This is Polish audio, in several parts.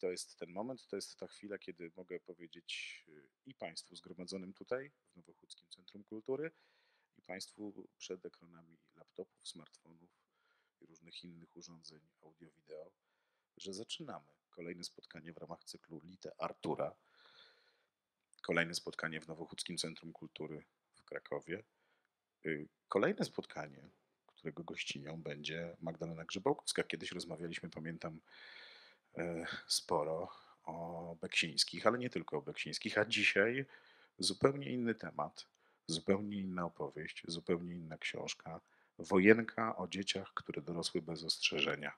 to jest ten moment, to jest ta chwila, kiedy mogę powiedzieć y, i Państwu zgromadzonym tutaj, w Nowochódzkim Centrum Kultury, i Państwu przed ekranami laptopów, smartfonów i różnych innych urządzeń audio-wideo, że zaczynamy kolejne spotkanie w ramach cyklu Lite Artura. Kolejne spotkanie w Nowochódzkim Centrum Kultury w Krakowie. Y, kolejne spotkanie, którego gościnią będzie Magdalena Grzybałkowska. Kiedyś rozmawialiśmy, pamiętam, E, sporo o Beksińskich, ale nie tylko o Beksińskich, a dzisiaj zupełnie inny temat, zupełnie inna opowieść, zupełnie inna książka. Wojenka o dzieciach, które dorosły bez ostrzeżenia.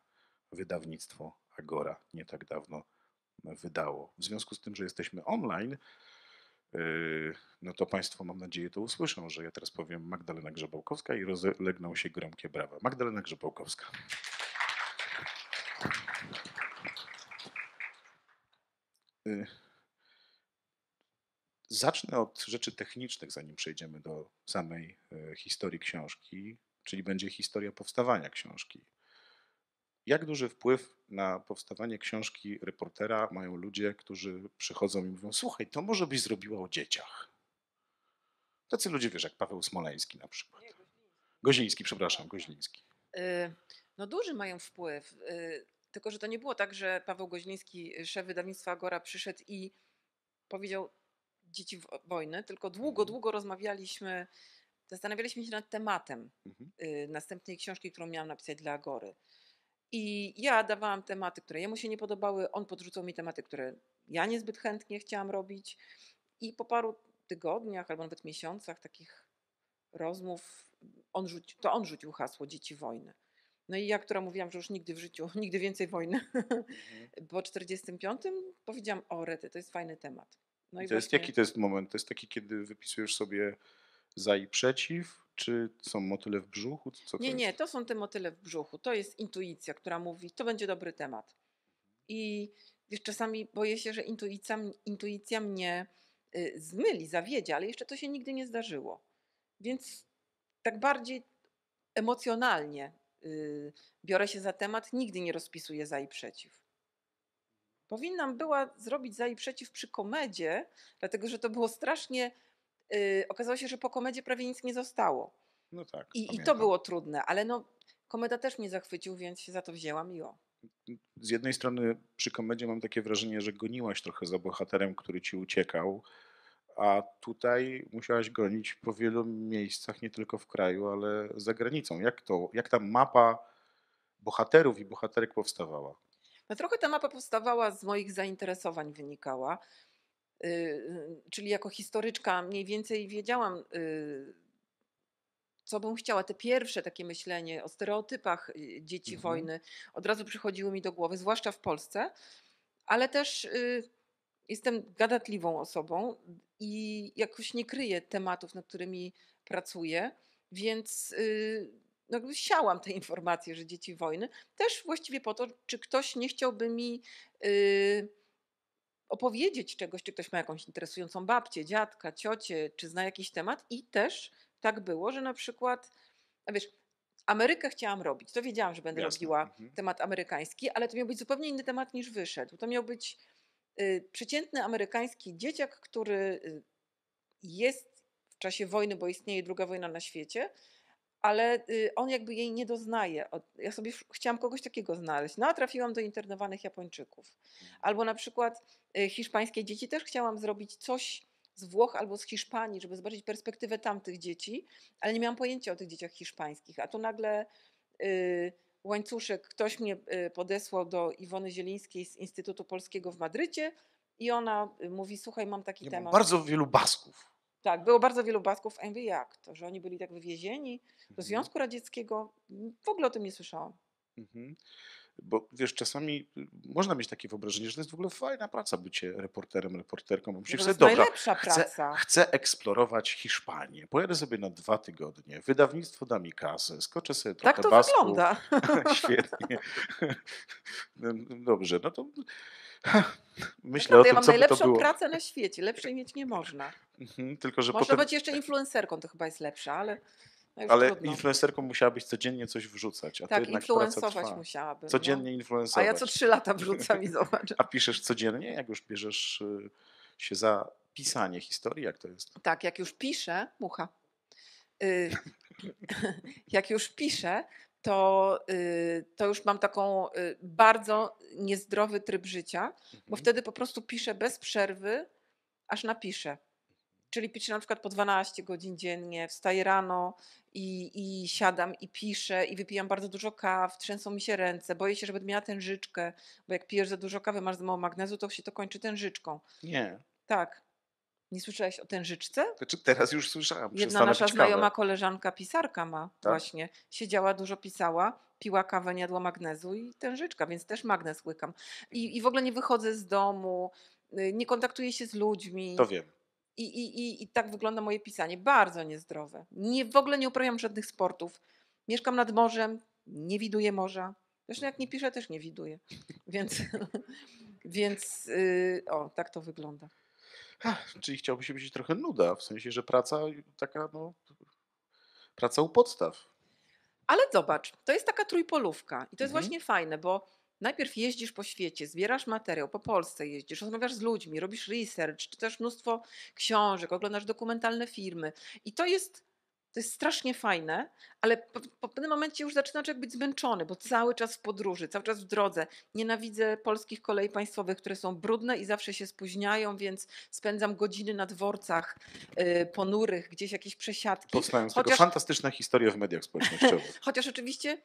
Wydawnictwo Agora nie tak dawno wydało. W związku z tym, że jesteśmy online, e, no to Państwo, mam nadzieję, to usłyszą, że ja teraz powiem Magdalena Grzebałkowska i rozlegną się gromkie brawa. Magdalena Grzebałkowska. Y, zacznę od rzeczy technicznych, zanim przejdziemy do samej y, historii książki, czyli będzie historia powstawania książki. Jak duży wpływ na powstawanie książki reportera mają ludzie, którzy przychodzą i mówią: Słuchaj, to może byś zrobiła o dzieciach. Tacy ludzie wiesz, jak Paweł Smoleński na przykład. Goziński, przepraszam, tak, tak. Goziński. Y, no duży mają wpływ. Tylko, że to nie było tak, że Paweł Goźliński, y, szef wydawnictwa Agora, przyszedł i powiedział dzieci wojny, tylko długo, mhm. długo rozmawialiśmy, zastanawialiśmy się nad tematem mhm. y, następnej książki, którą miałam napisać dla Agory. I ja dawałam tematy, które jemu się nie podobały, on podrzucał mi tematy, które ja niezbyt chętnie chciałam robić. I po paru tygodniach albo nawet miesiącach takich rozmów, on rzuci, to on rzucił hasło Dzieci Wojny. No i ja, która mówiłam, że już nigdy w życiu, nigdy więcej wojny, mhm. po 45 powiedziałam o rety, to jest fajny temat. No i, to właśnie... jest, jaki to jest moment? To jest taki, kiedy wypisujesz sobie za i przeciw, czy są motyle w brzuchu? Co nie, to nie, to są te motyle w brzuchu. To jest intuicja, która mówi, to będzie dobry temat. I wiesz, czasami boję się, że intuicja, intuicja mnie y, zmyli, zawiedzie, ale jeszcze to się nigdy nie zdarzyło. Więc tak bardziej emocjonalnie Y, biorę się za temat, nigdy nie rozpisuję za i przeciw. Powinnam była zrobić za i przeciw przy komedzie, dlatego że to było strasznie. Yy, okazało się, że po komedzie prawie nic nie zostało. No tak. I, i to było trudne, ale no, komeda też mnie zachwycił, więc się za to wzięłam i o. Z jednej strony przy komedzie mam takie wrażenie, że goniłaś trochę za bohaterem, który ci uciekał a tutaj musiałaś gonić po wielu miejscach, nie tylko w kraju, ale za granicą. Jak, to, jak ta mapa bohaterów i bohaterek powstawała? No trochę ta mapa powstawała z moich zainteresowań, wynikała. Y, y, czyli jako historyczka mniej więcej wiedziałam, y, co bym chciała. Te pierwsze takie myślenie o stereotypach dzieci mhm. wojny od razu przychodziło mi do głowy, zwłaszcza w Polsce, ale też. jestem gadatliwą osobą i jakoś nie kryję tematów, nad którymi pracuję, więc y, no, siałam te informacje, że dzieci wojny, też właściwie po to, czy ktoś nie chciałby mi y, opowiedzieć czegoś, czy ktoś ma jakąś interesującą babcię, dziadka, ciocię, czy zna jakiś temat. I też tak było, że na przykład, no wiesz, Amerykę chciałam robić, to wiedziałam, że będę Jasne. robiła mhm. temat amerykański, ale to miał być zupełnie inny temat niż wyszedł. To miał być Y, przeciętny amerykański dzieciak, który y, jest w czasie wojny, bo istnieje druga wojna na świecie, ale y, on jakby jej nie doznaje. Ja sobie chciałam kogoś takiego znaleźć, no a trafiłam do internowanych Japończyków. Mhm. Albo na przykład hiszpańskie dzieci też chciałam zrobić coś z Włoch albo z Hiszpanii, żeby zobaczyć perspektywę tamtych dzieci, ale nie miałam pojęcia o tych dzieciach hiszpańskich, a tu nagle. Yy, łańcuszek ktoś mnie y, podesłał do Iwony Zielińskiej z Instytutu Polskiego w Madrycie i ona y, mówi, słuchaj, mam taki ja temat. Bardzo wielu basków. Tak, było bardzo wielu basków, a ja mówię, jak to, że oni byli tak wywiezieni do mhm. Związku Radzieckiego, w ogóle o tym nie słyszałam. Mhm. Bo wiesz, czasami y, można mieć takie wyobrażenie, że to jest w ogóle fajna praca bycie reporterem, reporterką. Bo myślisz no to jest dobra, chcę, chcę, eksplorować Hiszpanię. Pojadę sobie na dwa tygodnie. Wydawnictwo da mi kasę. Skoczę sobie trochę Tak to wygląda. Świetnie. No, no, dobrze, no to... Myślę Naprawdę, o tym, ja mam co najlepszą pracę na świecie. Lepszej mieć nie można. Mhm, tylko, że Może potem... być jeszcze tak. influencerką, to chyba jest lepsza, ale... Ale trudno. influencerką musiałabyś codziennie coś wrzucać. A tak, ty influencować musiałabym. No. Codziennie no. influencować. A ja co trzy lata wrzucam i zobacz. a piszesz codziennie, jak już bierzesz y, się za pisanie historii, jak to jest? Tak, jak już piszę, mucha. Y, jak już piszę, to, y, to już mam taką bardzo niezdrowy tryb życia, bo mhm. wtedy po prostu piszę bez przerwy, aż napiszę. Czyli piszę na przykład po 12 godzin dziennie, wstaję rano i, i siadam i piszę i wypijam bardzo dużo kaw, trzęsą mi się ręce, boję się, że będę miała tężyczkę, bo jak pijesz za dużo kawy, masz za mało magnezu, to się to kończy tężyczką. Nie. Tak. Nie słyszałeś o tężyczce? Znaczy teraz już słyszałam. Jedna nasza znajoma koleżanka pisarka ma tak? właśnie. Siedziała, dużo pisała, piła kawę, nie jadła magnezu i tężyczka, więc też magnez łykam. I, I w ogóle nie wychodzę z domu, y, nie kontaktuję się z ludźmi. To wiem. I, i, i, I tak wygląda moje pisanie. Bardzo niezdrowe. Nie, w ogóle nie uprawiam żadnych sportów. Mieszkam nad morzem, nie widuję morza. Zresztą jak nie piszę, też nie widuję. Więc, więc yy, o, tak to wygląda. Ha, czyli chciałbyś się być trochę nuda, w sensie, że praca taka, no, praca u podstaw. Ale zobacz, to jest taka trójpolówka i to mhm. jest właśnie fajne, bo najpierw jeździsz po świecie, zbierasz materiał, po Polsce jeździsz, rozmawiasz z ludźmi, robisz research, czytasz mnóstwo książek, oglądasz dokumentalne filmy. I to jest to jest strasznie fajne, ale po, po pewnym momencie już zaczynasz jakby być zmęczony, bo cały czas w podróży, cały czas w drodze. Nienawidzę polskich kolei państwowych, które są brudne i zawsze się spóźniają, więc spędzam godziny na dworcach y, ponurych, gdzieś jakieś przesiadki. Powstają z chociaż, tego w mediach społecznościowych. chociaż oczywiście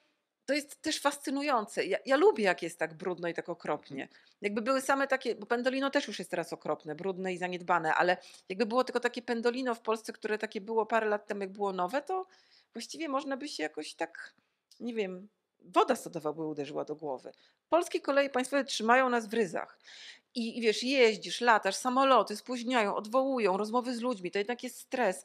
to jest też fascynujące. Ja, ja, lubię, jak jest tak brudno i tak okropnie. Mhm. Jakby były same takie, bo pendolino też już jest teraz okropne, brudne i zaniedbane, ale jakby było tylko takie pendolino w Polsce, które takie było parę lat temu, jak było nowe, to właściwie można by się jakoś tak, nie wiem, woda sodowa by uderzyła do głowy. Polskie koleje państwowe trzymają nas w ryzach i, wiesz, jeździsz, latasz, samoloty spóźniają, odwołują, rozmowy z ludźmi, to jednak jest stres.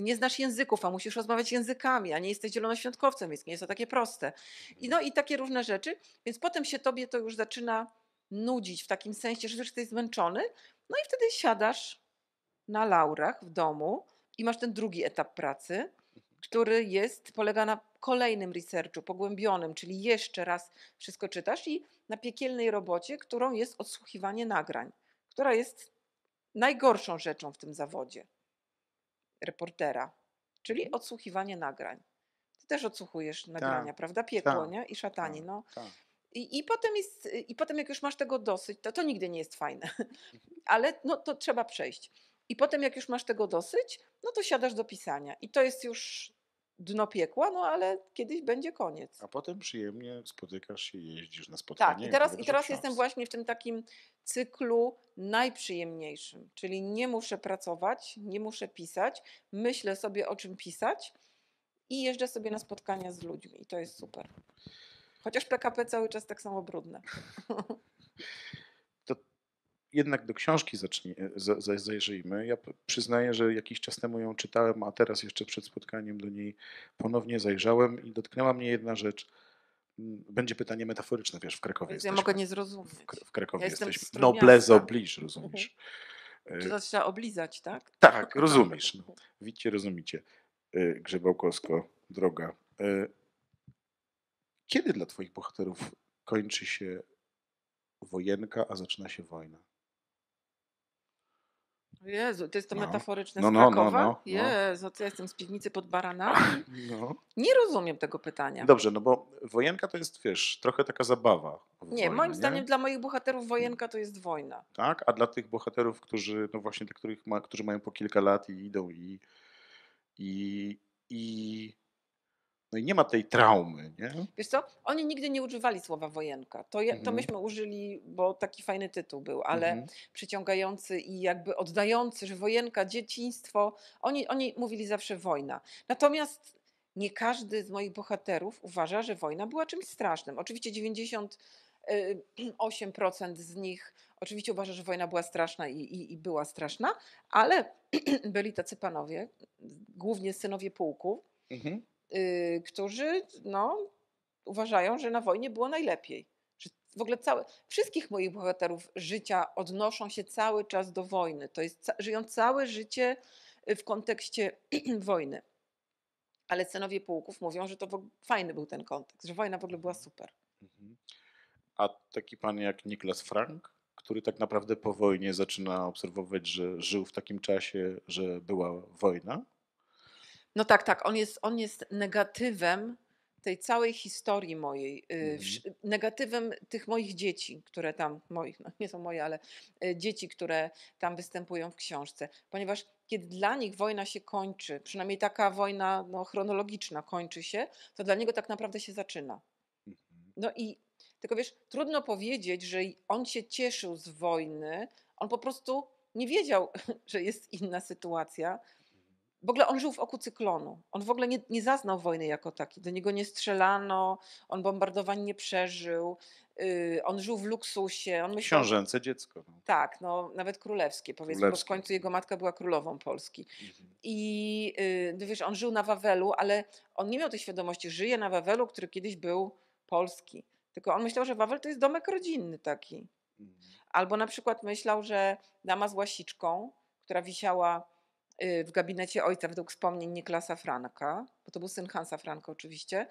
Nie znasz języków, a musisz rozmawiać językami, a nie jesteś zielonoświątkowcem, więc nie jest to takie proste. I, no i takie różne rzeczy, więc potem się tobie to już zaczyna nudzić w takim sensie, że już jesteś zmęczony, no i wtedy siadasz na laurach w domu i masz ten drugi etap pracy, który jest, polega na kolejnym researchu, pogłębionym, czyli jeszcze raz wszystko czytasz i na piekielnej robocie, którą jest odsłuchiwanie nagrań, która jest najgorszą rzeczą w tym zawodzie reportera, czyli mhm. odsłuchiwanie nagrań. Ty też odsłuchujesz nagrania, tak, prawda? Piekło, tak, nie? I tak, szatani, no. tak, no. I, I, potem jest, I potem jak już masz tego dosyć, to, to nigdy nie jest fajne, mhm. ale no, to trzeba przejść. I potem jak już masz tego dosyć, no to siadasz do pisania. I to jest już dno piekła, no ale kiedyś będzie koniec. A potem przyjemnie spotykasz się, jeździsz na tak, spotkanie. Tak, i teraz, i teraz jestem właśnie w tym takim cyklu najprzyjemniejszym, czyli nie muszę pracować, nie muszę pisać, myślę sobie o czym pisać i jeżdżę sobie na spotkania z ludźmi i to jest super. Chociaż PKP cały czas tak samo brudne. jednak do książki zajrzyjmy. Ja przyznaję, że jakiś czas temu ją czytałem, a teraz jeszcze przed spotkaniem do niej ponownie zajrzałem i dotknęła mnie jedna rzecz. Mm, będzie pytanie metaforyczne, wiesz, w Krakowie ja jesteśmy. Ja mogę nie zrozumieć. W, Krakowie ja jesteśmy. Noblesse no, mhm. rozumiesz. Mhm. Czy y, to trzeba oblizać, tak? Tak, rozumiesz. No. Widzicie, rozumicie. Y, Grzebałkowsko, droga. Y, kiedy dla twoich bohaterów kończy się wojenka, a zaczyna się wojna? Jezu, to jest to no. metaforyczne no, no, z no, Krakowa? No, no, Jezu, co ja jestem z piwnicy pod baranami? No. Nie rozumiem tego pytania. Dobrze, no bo wojenka to jest, wiesz, trochę taka zabawa. Nie, wojnie, moim zdaniem dla moich bohaterów wojenka to jest wojna. Tak, a dla tych bohaterów, którzy, no właśnie, tych, których ma, którzy mają po kilka lat i idą i, i, i no i nie ma tej traumy. Nie? Wiesz co, oni nigdy nie używali słowa wojenka. To, je, to mhm. myśmy użyli, bo taki fajny tytuł był, ale mhm. przyciągający i jakby oddający, że wojenka, dzieciństwo. Oni, oni mówili zawsze wojna. Natomiast nie każdy z moich bohaterów uważa, że wojna była czymś strasznym. Oczywiście 98% y, z nich oczywiście uważa, że wojna była straszna i, i, i, była straszna, ale byli tacy panowie, głównie synowie pułku, mhm. Y, którzy no, uważają, że na wojnie było najlepiej. Że w ogóle całe, wszystkich moich bohaterów życia odnoszą się cały czas do wojny. To jest, żyją całe życie y, w kontekście wojny. Ale cenowie pułków mówią, że to fajny był ten kontekst, że wojna w ogóle była mhm. super. Mhm. A taki pan jak Niklas Frank, który tak naprawdę po wojnie zaczyna obserwować, że żył w takim czasie, że była wojna, no tak, tak. On jest, on jest negatywem tej całej historii mojej, y, mhm. negatywem tych moich dzieci, które tam, moich, no nie są moje, ale y, dzieci, które tam występują w książce, ponieważ kiedy dla nich wojna się kończy, przynajmniej taka wojna no, chronologiczna kończy się, to dla niego tak naprawdę się zaczyna. Mhm. No i tylko wiesz, trudno powiedzieć, że on się cieszył z wojny, on po prostu nie wiedział, że jest inna sytuacja, w ogóle on żył w oku cyklonu. On w ogóle nie, nie zaznał wojny jako taki. Do niego nie strzelano, on bombardowań nie przeżył, yy, on żył w luksusie. On myślał, Książęce dziecko. No. Tak, no, nawet królewskie powiedzmy, królewskie. bo w końcu jego matka była królową Polski. Mhm. I yy, wiesz, on żył na Wawelu, ale on nie miał tej świadomości, żyje na Wawelu, który kiedyś był polski. Tylko on myślał, że Wawel to jest domek rodzinny taki. Mhm. Albo na przykład myślał, że dama z łasiczką, która wisiała Y, w gabinecie ojca według wspomnień Niklasa Franka, bo to był syn Hansa Franka oczywiście,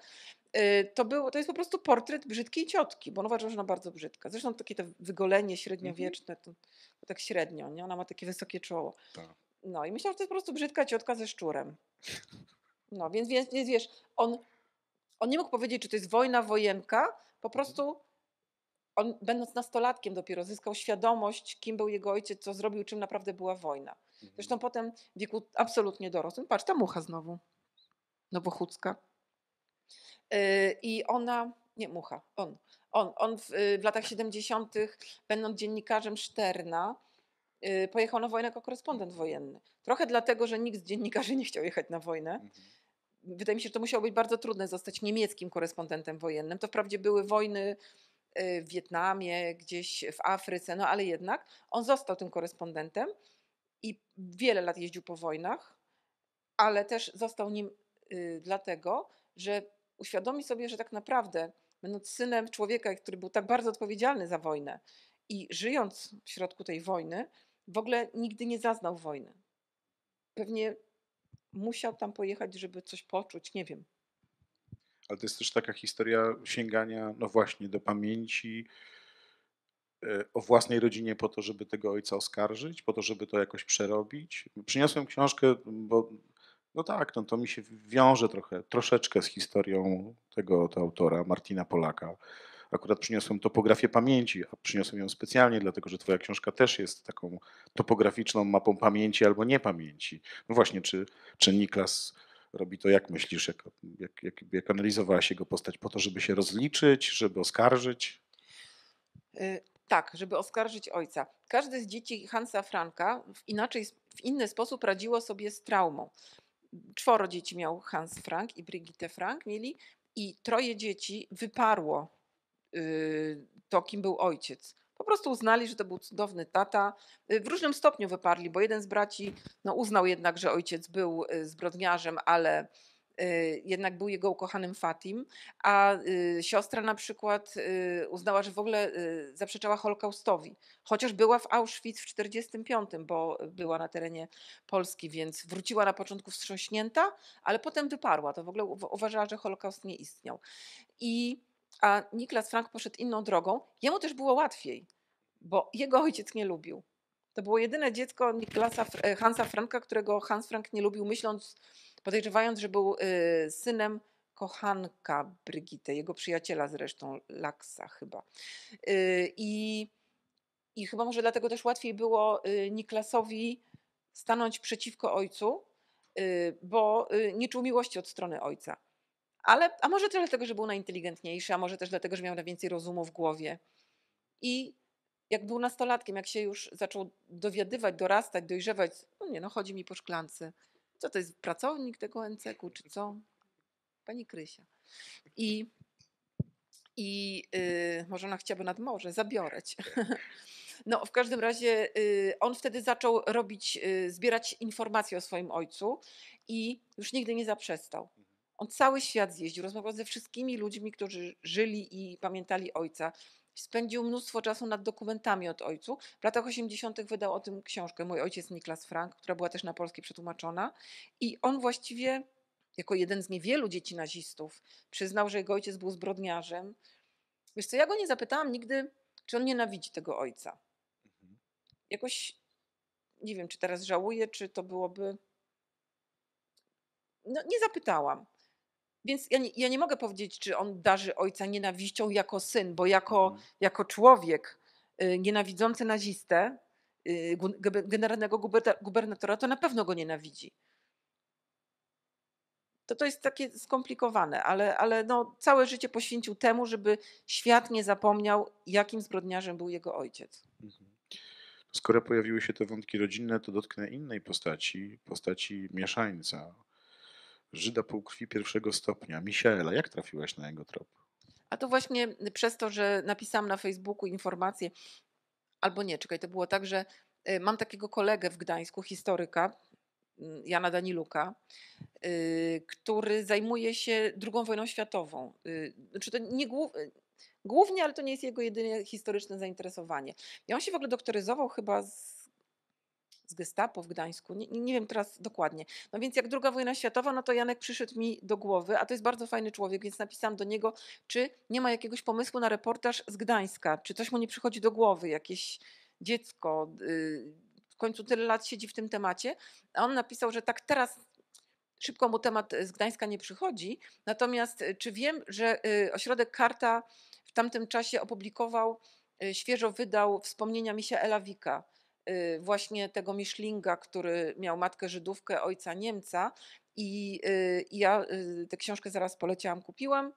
y, to, był, to jest po prostu portret brzydkiej ciotki, bo on uważa, że ona bardzo brzydka. Zresztą takie to wygolenie mhm. średniowieczne, to, to tak średnio, nie? ona ma takie wysokie czoło. Tak. No i myślałam, że to jest po prostu brzydka ciotka ze szczurem. No więc, więc, więc wiesz, on, on nie mógł powiedzieć, czy to jest wojna, wojenka, po mhm. prostu on, będąc nastolatkiem dopiero, zyskał świadomość, kim był jego ojciec, co zrobił, czym naprawdę była wojna. Mhm. Zresztą potem w wieku absolutnie dorosłym, patrz, ta mucha znowu, nowochódzka. Yy, I ona, nie mucha, on, on, on w, yy, w latach 70., będąc dziennikarzem Szterna, yy, pojechał na wojnę jako korespondent wojenny. Trochę dlatego, że nikt z dziennikarzy nie chciał jechać na wojnę. Mhm. Wydaje mi się, że to musiało być bardzo trudne zostać niemieckim korespondentem wojennym. To wprawdzie były wojny Y, w Wietnamie, gdzieś w Afryce, no ale jednak on został tym korespondentem i wiele lat jeździł po wojnach, ale też został nim y, dlatego, że uświadomi sobie, że tak naprawdę, będąc synem człowieka, który był tak bardzo odpowiedzialny za wojnę i żyjąc w środku tej wojny, w ogóle nigdy nie zaznał wojny. Pewnie musiał tam pojechać, żeby coś poczuć, nie wiem ale to jest też taka historia sięgania, no właśnie, do pamięci e, o własnej rodzinie po to, żeby tego ojca oskarżyć, po to, żeby to jakoś przerobić. Przyniosłem książkę, bo no tak, no to mi się wiąże trochę, troszeczkę z historią tego autora, Martina Polaka. Akurat przyniosłem topografię pamięci, a przyniosłem ją specjalnie, dlatego że twoja książka też jest taką topograficzną mapą pamięci albo niepamięci. No właśnie, czy, czy Niklas robi to, jak myślisz, jak, jak, jak, jak analizowałaś jego postać? Po to, żeby się rozliczyć, żeby oskarżyć? Y, tak, żeby oskarżyć ojca. Każde z dzieci Hansa Franka w, inaczej, w inny sposób radziło sobie z traumą. Czworo dzieci miał Hans Frank i Brigitte Frank mieli i troje dzieci wyparło y, to, kim był ojciec. Po prostu uznali, że to był cudowny tata. Y, w różnym stopniu wyparli, bo jeden z braci no, uznał jednak, że ojciec był y, zbrodniarzem, ale y, jednak był jego ukochanym Fatim, a siostra na przykład uznała, że w ogóle zaprzeczała Holokaustowi, chociaż była w Auschwitz w 1945, bo była na terenie Polski, więc wróciła na początku wstrząśnięta, ale potem wyparła. To w ogóle uważała, że Holokaust nie istniał. I a Niklas Frank poszedł inną drogą. Jemu też było łatwiej, bo jego ojciec nie lubił. To było jedyne dziecko Niklasa, e, Hansa Franka, którego Hans Frank nie lubił, myśląc, podejrzewając, że był y, synem kochanka Brygity, jego przyjaciela zresztą, Laksa chyba. Y, I, I chyba może dlatego też łatwiej było y, Niklasowi stanąć przeciwko ojcu, bo nie czuł miłości od strony ojca. Ale, a może też dlatego, że był najinteligentniejszy, a może też dlatego, że miał najwięcej rozumu w głowie. I jak był nastolatkiem, jak się już zaczął dowiadywać, dorastać, dojrzewać, no nie no, chodzi mi po szklance. Co to jest pracownik tego nck czy co? Pani Krysia. I, i yy, może ona chciałaby nad morze, zabiorę No, w każdym razie y, on wtedy zaczął robić, y, zbierać informacje o swoim ojcu i już nigdy nie zaprzestał. On cały świat zjeździł, rozmawiał ze wszystkimi ludźmi, którzy żyli i pamiętali ojca. Spędził mnóstwo czasu nad dokumentami od ojcu. W latach 80. wydał o tym książkę Mój ojciec Niklas Frank, która była też na polskie przetłumaczona. I on właściwie, jako jeden z niewielu dzieci nazistów, przyznał, że jego ojciec był zbrodniarzem. Wiesz co, ja go nie zapytałam nigdy, czy on nienawidzi tego ojca. Mhm. Jakoś nie wiem, czy teraz żałuję, czy to byłoby. No, nie zapytałam. Więc ja nie, ja nie mogę powiedzieć, czy on darzy ojca nienawiścią jako syn, bo jako, mhm. jako człowiek y, nienawidzący nazistę, y, generalnego gubernatora, to na pewno go nienawidzi. To, to jest takie skomplikowane, ale, ale no, całe życie poświęcił temu, żeby świat nie zapomniał, jakim zbrodniarzem był jego ojciec. Mhm. No, skoro pojawiły się te wątki rodzinne, to dotknę innej postaci, postaci mieszańca, Żyda półkrwi pierwszego stopnia, Michaela. Jak trafiłaś na jego trop? A to właśnie przez to, że napisałam na Facebooku informację, albo nie, czekaj, to było tak, że y, mam takiego kolegę w Gdańsku, historyka, y, Jana Daniluka, y, który zajmuje się II wojną światową. Znaczy to nie głównie, ale to nie jest jego jedyne historyczne zainteresowanie. I on się w ogóle doktoryzował chyba z z gestapo w Gdańsku, nie, nie wiem teraz dokładnie. No więc jak druga wojna światowa, no to Janek przyszedł mi do głowy, a to jest bardzo fajny człowiek, więc napisałam do niego, czy nie ma jakiegoś pomysłu na reportaż z Gdańska, czy coś mu nie przychodzi do głowy, jakieś dziecko, yy, w końcu tyle lat siedzi w tym temacie, a on napisał, że tak teraz szybko mu temat z Gdańska nie przychodzi. Natomiast y, czy wiem, że y, ośrodek Karta w tamtym czasie opublikował, y, świeżo wydał wspomnienia Misia Elawika Y, właśnie tego Miszlinga, który miał matkę Żydówkę, ojca Niemca. I, y, ja y, tę książkę zaraz poleciałam, kupiłam,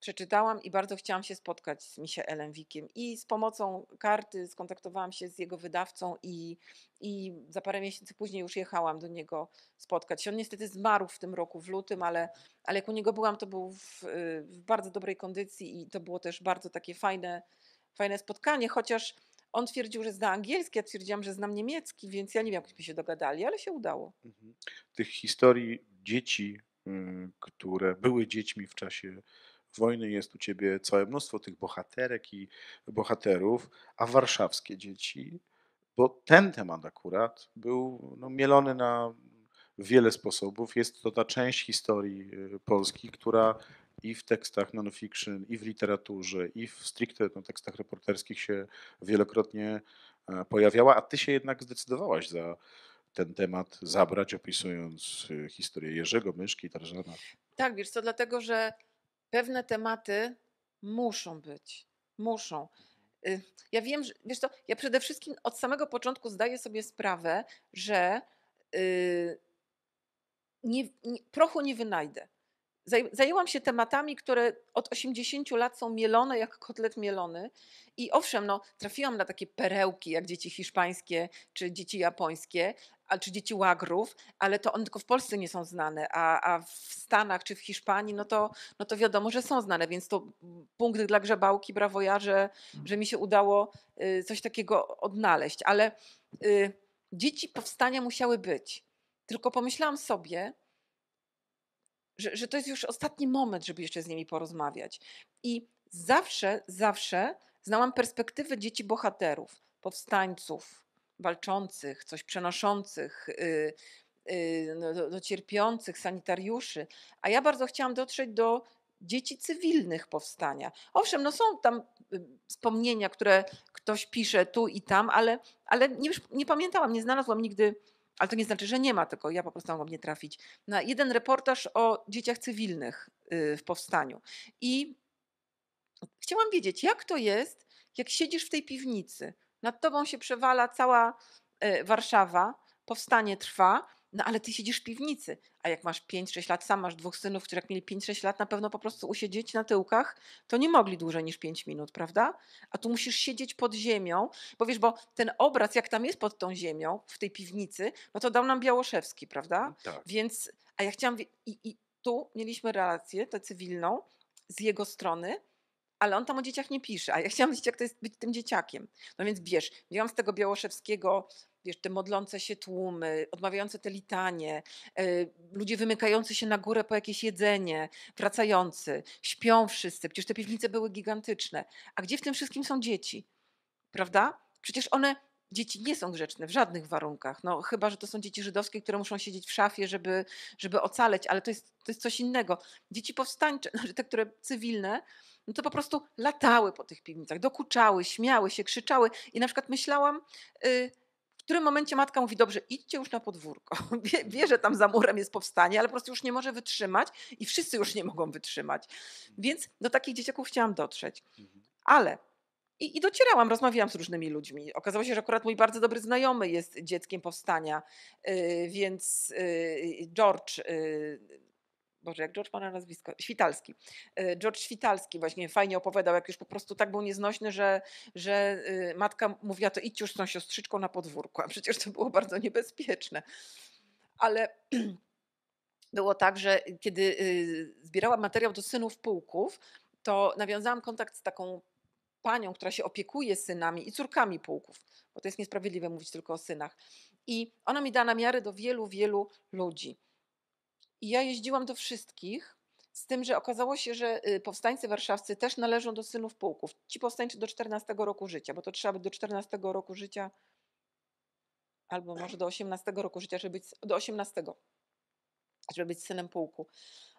przeczytałam i bardzo chciałam się spotkać z Misiem Wikiem. I z pomocą karty skontaktowałam się z jego wydawcą i, i za parę miesięcy później już jechałam do niego spotkać On niestety zmarł w tym roku, w lutym, ale, ale jak u niego byłam, to był w, w bardzo dobrej kondycji i to było też bardzo takie fajne, fajne spotkanie, chociaż on twierdził, że zna angielski, ja twierdziłam, że znam niemiecki, więc ja nie wiem, jakbyśmy się dogadali, ale się udało. Mhm. Tych historii dzieci, mm, które były dziećmi w czasie wojny jest u ciebie całe mnóstwo tych bohaterek i bohaterów, a warszawskie dzieci, bo ten temat akurat był no, mielony na wiele sposobów. Jest to ta część historii y, Polski, która i w tekstach nonfiction, i w literaturze, i w stricte no, tekstach reporterskich się wielokrotnie e, pojawiała, a ty się jednak zdecydowałaś za ten temat zabrać, opisując e, historię Jerzego Myszki, Tarzana. Tak, wiesz co, dlatego, że pewne tematy muszą być, muszą. Y, ja wiem, że, wiesz co, ja przede wszystkim od samego początku zdaję sobie sprawę, że yy, nie, nie, prochu nie wynajdę. Zajęłam się tematami, które od 80 lat są mielone jak kotlet mielony. I owszem, no, trafiłam na takie perełki jak dzieci hiszpańskie czy dzieci japońskie, a, czy dzieci łagrów, ale to one tylko w Polsce nie są znane, a, a w Stanach czy w Hiszpanii, no to, no to wiadomo, że są znane, więc to punkt dla grzebałki, brawojarze, mm. że mi się udało y, coś takiego odnaleźć. Ale y, dzieci powstania musiały być. Tylko pomyślałam sobie, że, że to jest już ostatni moment, żeby jeszcze z nimi porozmawiać. I zawsze, zawsze znałam perspektywę dzieci bohaterów, powstańców, walczących, coś przenoszących. Yy, do, do, cierpiących, sanitariuszy, a ja bardzo chciałam dotrzeć do dzieci cywilnych powstania. Owszem, no są tam y, wspomnienia, które ktoś pisze tu i tam, ale, ale nie, nie pamiętałam, nie znalazłam nigdy ale to nie znaczy, że nie ma, tylko ja po prostu mogłam nie trafić. Na jeden reportaż o dzieciach cywilnych y, w powstaniu. I chciałam wiedzieć, jak to jest, jak siedzisz w tej piwnicy, nad tobą się przewala cała y, Warszawa, powstanie trwa no ale ty siedzisz w piwnicy, a jak masz 5-6 lat, sam masz dwóch synów, którzy jak mieli 5-6 lat, na pewno po prostu usiedzieć na tyłkach, to nie mogli dłużej niż 5 minut, prawda? A tu musisz siedzieć pod ziemią, bo wiesz, bo ten obraz, jak tam jest pod tą ziemią, w tej piwnicy, no to dał nam Białoszewski, prawda? Mm, tak. Więc, a ja chciałam, i, i tu mieliśmy relację, tę cywilną, z jego strony, ale on tam o dzieciach nie pisze, a ja chciałam wiedzieć, jak to jest być tym dzieciakiem. No więc wiesz, miałam z tego Białoszewskiego, wiesz, te modlące się tłumy, odmawiające te litanie, y, ludzie wymykający się na górę po jakieś jedzenie, wracający, śpią wszyscy, przecież te piwnice były gigantyczne. A gdzie w tym wszystkim są dzieci? Prawda? Przecież one dzieci nie są grzeczne w żadnych warunkach. No, chyba, że to są dzieci żydowskie, które muszą siedzieć w szafie, żeby, żeby ocaleć, ale to jest, to jest coś innego. Dzieci powstańcze, no, te, które cywilne, no to po prostu latały po tych piwnicach, dokuczały, śmiały się, krzyczały. I na przykład myślałam. Yy, w którym momencie matka mówi, dobrze, idźcie już na podwórko. Wie, wie, że tam za murem jest powstanie, ale po prostu już nie może wytrzymać i wszyscy już nie mogą wytrzymać. Mhm. Więc do takich dzieciaków chciałam dotrzeć. Mhm. Ale i, I, docierałam, rozmawiałam z różnymi ludźmi. Okazało się, że akurat mój bardzo dobry znajomy jest dzieckiem powstania, yy, więc yy, George. Yy, Boże, jak George pana nazwisko? Świtalski. Y, George Świtalski właśnie fajnie opowiadał, jak już po prostu tak był nieznośny, że, że y, matka mówiła to idź już z tą siostrzyczką na podwórku. a przecież to było bardzo niebezpieczne. Ale było tak, że kiedy y, zbierałam materiał do synów pułków, to nawiązałam kontakt z taką panią, która się opiekuje synami i córkami pułków, bo to jest niesprawiedliwe mówić tylko o synach. I ona mi da namiary do wielu, wielu ludzi. I ja jeździłam do wszystkich, z tym, że okazało się, że y, powstańcy warszawscy też należą do synów pułków. Ci powstańcy do 14 roku życia, bo to trzeba być do 14 roku życia albo może do 18 roku życia, żeby być do 18, żeby być synem pułku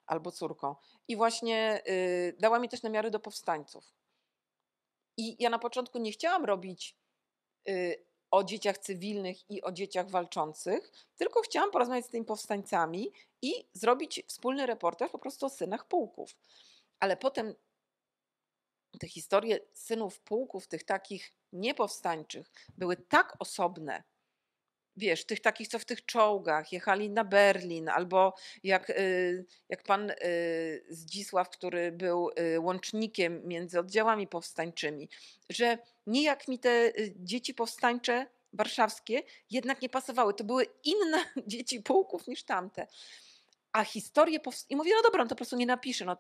albo córką. I właśnie yy, dała mi też namiary do powstańców. I ja na początku nie chciałam robić y, o dzieciach cywilnych i o dzieciach walczących, tylko chciałam porozmawiać z tymi powstańcami i zrobić wspólny reportaż po prostu o synach pułków. Ale potem te historie synów pułków, tych takich niepowstańczych, były tak osobne, wiesz, tych takich, co w tych czołgach jechali na Berlin, albo jak, y, jak pan y, Zdzisław, który był y, łącznikiem między oddziałami powstańczymi, że nijak mi te dzieci powstańcze warszawskie jednak nie pasowały. To były inne dzieci pułków niż tamte. A historię powst- i mówię, no dobra, no to po prostu nie napiszę. No,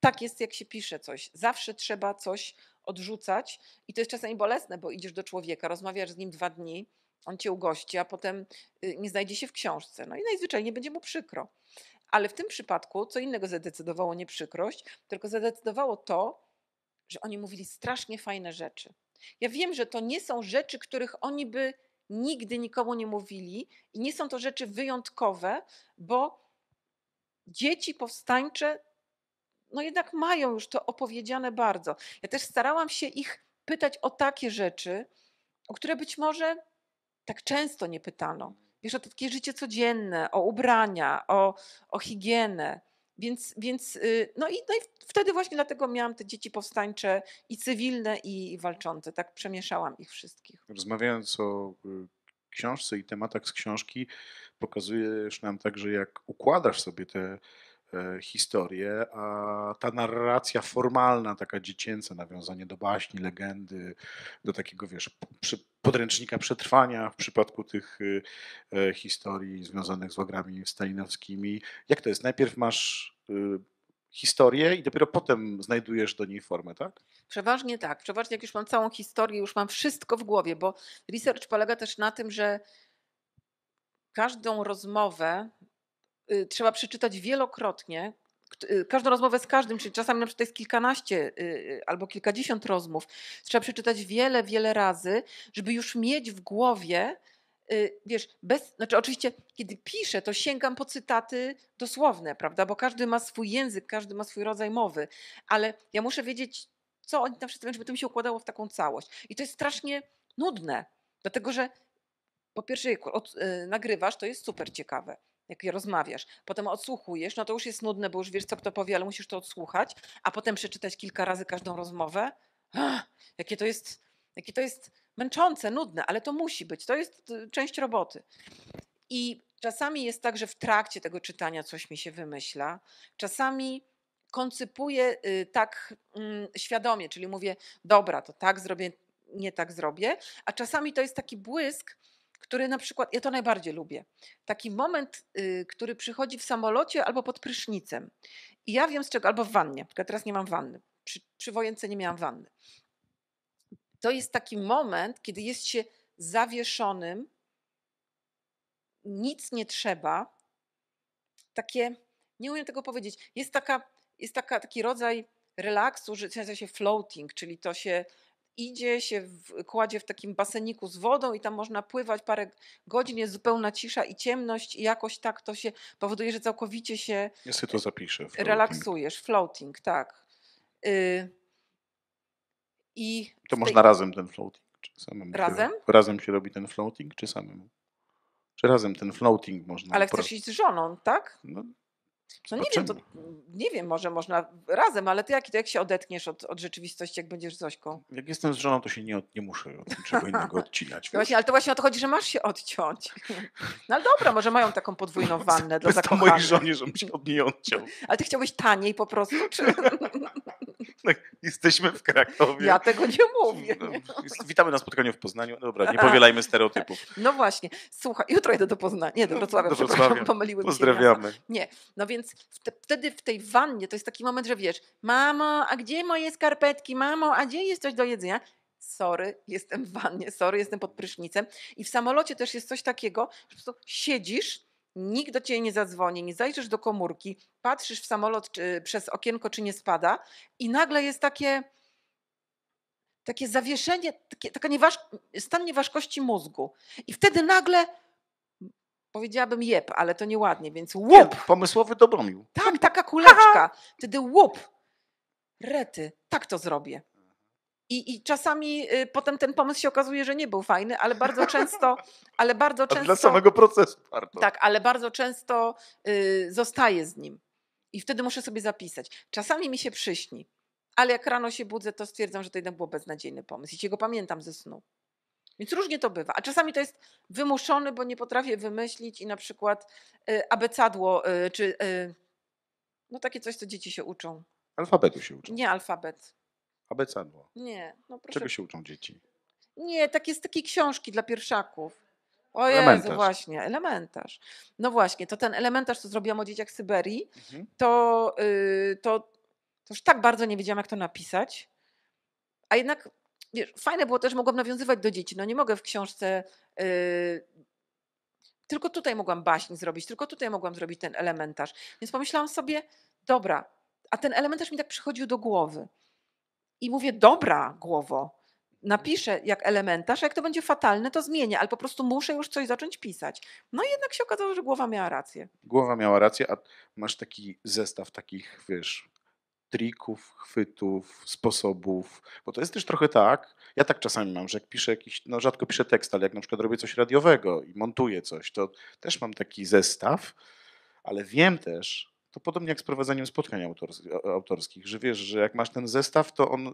tak jest, jak się pisze coś. Zawsze trzeba coś odrzucać i to jest czasami bolesne, bo idziesz do człowieka, rozmawiasz z nim dwa dni, on cię ugości, a potem y, nie znajdzie się w książce. No i najzwyczajniej będzie mu przykro. Ale w tym przypadku co innego zadecydowało nie przykrość, tylko zadecydowało to, że oni mówili strasznie fajne rzeczy. Ja wiem, że to nie są rzeczy, których oni by nigdy nikomu nie mówili, i nie są to rzeczy wyjątkowe, bo dzieci powstańcze no jednak mają już to opowiedziane bardzo. Ja też starałam się ich pytać o takie rzeczy, o które być może tak często nie pytano. Wiesz, o takie życie codzienne, o ubrania, o, o higienę. Więc, więc y, no, i, no i wtedy właśnie dlatego miałam te dzieci powstańcze i cywilne, i walczące. Tak przemieszałam ich wszystkich. Rozmawiając o y, książce i tematach z książki, pokazujesz nam także, jak układasz sobie te e, historię, a ta narracja formalna, taka dziecięca, nawiązanie do baśni, legendy, do takiego, wiesz, przy, podręcznika przetrwania w przypadku tych y, e, historii związanych z łagrami stalinowskimi. Jak to jest? Najpierw masz y, historię i dopiero potem znajdujesz do niej formę, tak? Przeważnie tak. Przeważnie jak już mam całą historię, już mam wszystko w głowie, bo research polega też na tym, że każdą rozmowę y, trzeba przeczytać wielokrotnie, Y, każdą rozmowę z każdym, czyli czasami na przykład jest kilkanaście y, y, albo kilkadziesiąt rozmów, trzeba przeczytać wiele, wiele razy, żeby już mieć w głowie, wiesz, bez, znaczy oczywiście, kiedy piszę, to sięgam po cytaty dosłowne, prawda, bo każdy ma swój język, każdy ma swój rodzaj mowy, ale ja muszę wiedzieć, co oni tam przedstawiają, żeby to mi się układało w taką całość. I to jest strasznie nudne, dlatego że po pierwsze, jak nagrywasz, to jest super ciekawe jak rozmawiasz, potem odsłuchujesz, no to już jest nudne, bo już wiesz, co kto powie, ale musisz to odsłuchać, a potem przeczytać kilka razy każdą rozmowę. Ach, jakie to jest, jakie to jest męczące, nudne, ale to musi być, to jest y, część roboty. I czasami jest tak, że w trakcie tego czytania coś mi się wymyśla, czasami koncypuję y, tak mm, świadomie, czyli mówię, dobra, to tak zrobię, nie tak zrobię, a czasami to jest taki błysk, który na przykład, ja to najbardziej lubię, taki moment, y, który przychodzi w samolocie albo pod prysznicem. I ja wiem z czego, albo w wannie, tylko teraz nie mam wanny. Przy, przy wojence nie miałam wanny. To jest taki moment, kiedy jest się zawieszonym, nic nie trzeba. Takie, nie umiem tego powiedzieć, jest, taka, jest taka, taki rodzaj relaksu, że nazywa się floating, czyli to się idzie się, w, kładzie w takim baseniku z wodą i tam można pływać parę godzin, jest zupełna cisza i ciemność i jakoś tak to się powoduje, że całkowicie się... Ja sobie to zapiszę. Floating. Relaksujesz, floating, tak. Yy, I to tej... można razem ten floating? Czy razem? Się, razem się robi ten floating, czy samemu? Czy razem ten floating można... Ale chcesz iść z żoną, tak? No, no nie wiem, to, mm, nie wiem, może można razem, ale ty jak, to jak się odetniesz od, od rzeczywistości, jak będziesz z Zośką? Jak jestem z żoną, to się nie, od, nie muszę od niczego innego odcinać. No właśnie, ale to właśnie o to chodzi, że masz się odciąć. No ale dobra, może mają taką podwójną wannę dla zakochanych. mojej żonie, żebym się od niej odciął. Ale ty chciałbyś taniej po prostu? Czy... No, jesteśmy w Krakowie. Ja tego nie mówię. No, witamy na spotkaniu w Poznaniu. No dobra, nie powielajmy stereotypów. No właśnie. Słuchaj, jutro idę do Poznania. Nie, do Wrocławia. Do Wrocławia. Pomyliłem Pozdrawiamy. Się nie, no więc wtedy w tej wannie to jest taki moment, że wiesz, mamo, a gdzie moje skarpetki? Mamo, a gdzie jest coś do jedzenia? sorry, jestem w wannie, sorry, jestem pod prysznicem. I w samolocie też jest coś takiego, że po prostu siedzisz nikt do ciebie nie zadzwoni, nie zajrzysz do komórki, patrzysz w samolot czy, przez okienko, czy nie spada, i nagle jest takie, takie zawieszenie, takie, taka nieważ, stan nieważkości mózgu. I wtedy nagle powiedziałabym jeb, ale to nieładnie, więc łup. Nie, pomysłowy Dobromił. Tak, tak. taka kuleczka. Aha. Wtedy łup. Rety, tak to zrobię. I, I czasami y, potem ten pomysł się okazuje, że nie był fajny, ale bardzo często. Ale bardzo często dla samego procesu bardzo. Tak, ale bardzo często y, zostaję z nim. I wtedy muszę sobie zapisać. Czasami mi się przyśni, ale jak rano się budzę, to stwierdzam, że to jednak był beznadziejny pomysł i się go pamiętam ze snu. Więc różnie to bywa. A czasami to jest wymuszony, bo nie potrafię wymyślić i na przykład y, abecadło, y, czy y, no takie coś, co dzieci się uczą. Alfabetu się uczą. Nie alfabet. ABC Nie, no proszę. Czego się uczą dzieci? Nie, tak jest takiej książki dla pierwszaków. O Jezu, właśnie, elementarz. No właśnie, to ten elementarz, co zrobiłam o dzieciach z Syberii, mhm. to, y, to, to już tak bardzo nie wiedziałam, jak to napisać. A jednak, wiesz, fajne było też, mogłam nawiązywać do dzieci. No nie mogę w książce... Y, tylko tutaj mogłam baśń zrobić, tylko tutaj mogłam zrobić ten elementarz. Więc pomyślałam sobie, dobra, a ten elementarz mi tak przychodził do głowy i mówię, dobra, głowo, napiszę jak elementarz, jak to będzie fatalne, to zmienię, ale po prostu muszę już coś zacząć pisać. No i jednak się okazało, że głowa miała rację. Głowa miała rację, a masz taki zestaw takich, wiesz, trików, chwytów, sposobów, bo to jest też trochę tak, ja tak czasami mam, że jak piszę jakiś, no rzadko piszę tekst, ale jak na przykład robię coś radiowego i montuję coś, to też mam taki zestaw, ale wiem też, to podobnie jak z prowadzeniem spotkań autorskich, że wiesz, że jak masz ten zestaw, to on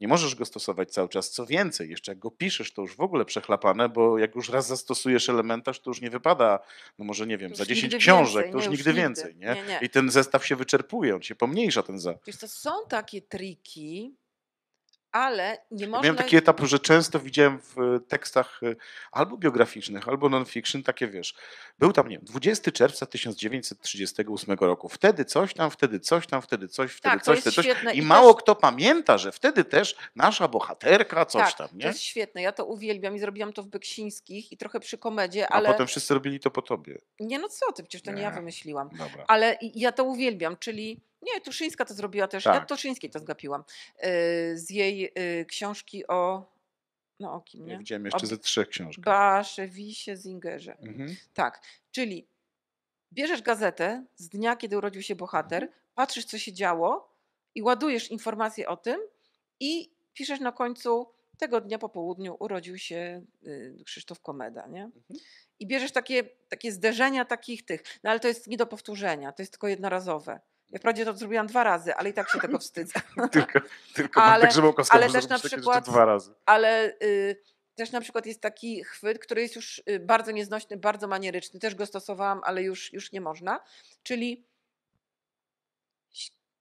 nie możesz go stosować cały czas. Co więcej, jeszcze jak go piszesz, to już w ogóle przechlapane, bo jak już raz zastosujesz elementarz, to już nie wypada, no może nie wiem, za 10 książek, więcej, to już, nie, już nigdy, więcej. Nie? Nie, nie? I ten zestaw się wyczerpuje, on się pomniejsza ten zestaw. Wiesz, to są takie triki, ale nie można... Miałem taki etap, że często widziałem w e, tekstach e, albo biograficznych, albo non-fiction takie, wiesz, był tam, nie wiem, 20 czerwca 1938 roku, wtedy coś tam, wtedy coś tam, wtedy coś, wtedy tak, coś, wtedy coś. Świetne. I, I mało kto pamięta, że wtedy też nasza bohaterka coś tak, tam, nie? to jest świetne, ja to uwielbiam i zrobiłam to w Beksińskich i trochę przy komedzie, ale... A potem wszyscy robili to po tobie. Nie, no co ty, przecież to nie, nie ja wymyśliłam. Dobra. Ale ja to uwielbiam, czyli nie, Tuszyńska to zrobiła też. Tak. Ja Tuszyńskiej to zgapiłam. Yy, z jej yy, książki o. No o kim, nie? Ja widziałem jeszcze o, ze trzech książek. Wisie, Zingerze. Mhm. Tak, czyli bierzesz gazetę z dnia, kiedy urodził się bohater, mhm. patrzysz, co się działo i ładujesz informacje o tym i piszesz na końcu tego dnia po południu urodził się yy, Krzysztof Komeda, nie? Mhm. I bierzesz takie, takie zderzenia takich tych, no ale to jest nie do powtórzenia, to jest tylko jednorazowe. Ja wprawdzie to zrobiłam dwa razy, ale i tak się tego wstydzę. tylko tylko ale, tak Grzebałkowska ale też na przykład, dwa razy. Ale y, też na przykład jest taki chwyt, który jest już y, bardzo nieznośny, bardzo manieryczny. Też go stosowałam, ale już, już nie można. Czyli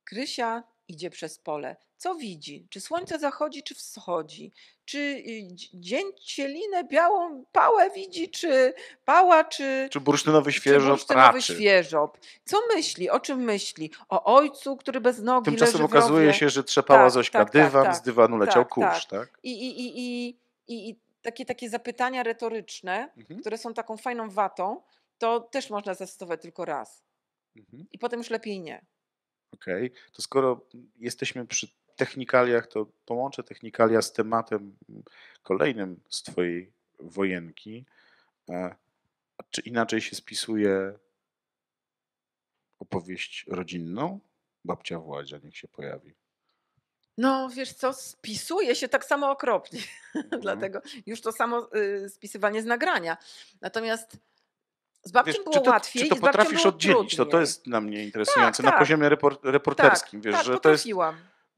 Krysia, idzie przez pole, co widzi? Czy słońce zachodzi, czy wschodzi? Czy y, dzień cielinę białą pałę widzi, czy pała, czy... Czy bursztynowy świeżob czy bursztynowy praczy. świeżob. Co myśli? O czym myśli? O ojcu, który bez nogi Tymczasem okazuje się, że trzepała tak, Zośka tak, tak dywan, tak, z dywanu tak, leciał tak, kurz, tak? I, i, i, i, i takie, takie zapytania retoryczne, mhm. które są taką fajną watą, to też można zastosować tylko raz. Mhm. I potem już lepiej nie. Okej, okay. to skoro jesteśmy przy technikaliach, to połączę technikalia z tematem kolejnym z Twojej wojenki. E, czy inaczej się spisuje opowieść rodzinną? Babcia Władzia, niech się pojawi. No, wiesz co, spisuje się tak samo okropnie, mhm. dlatego już to samo y, spisywanie z nagrania. Natomiast z babcią wiesz, było czy to, łatwiej. Czy to potrafisz oddzielić? Trudniej. To, to jest dla mnie interesujące. Tak, tak. Na poziomie repor tak, reporterskim, tak, wiesz, że to jest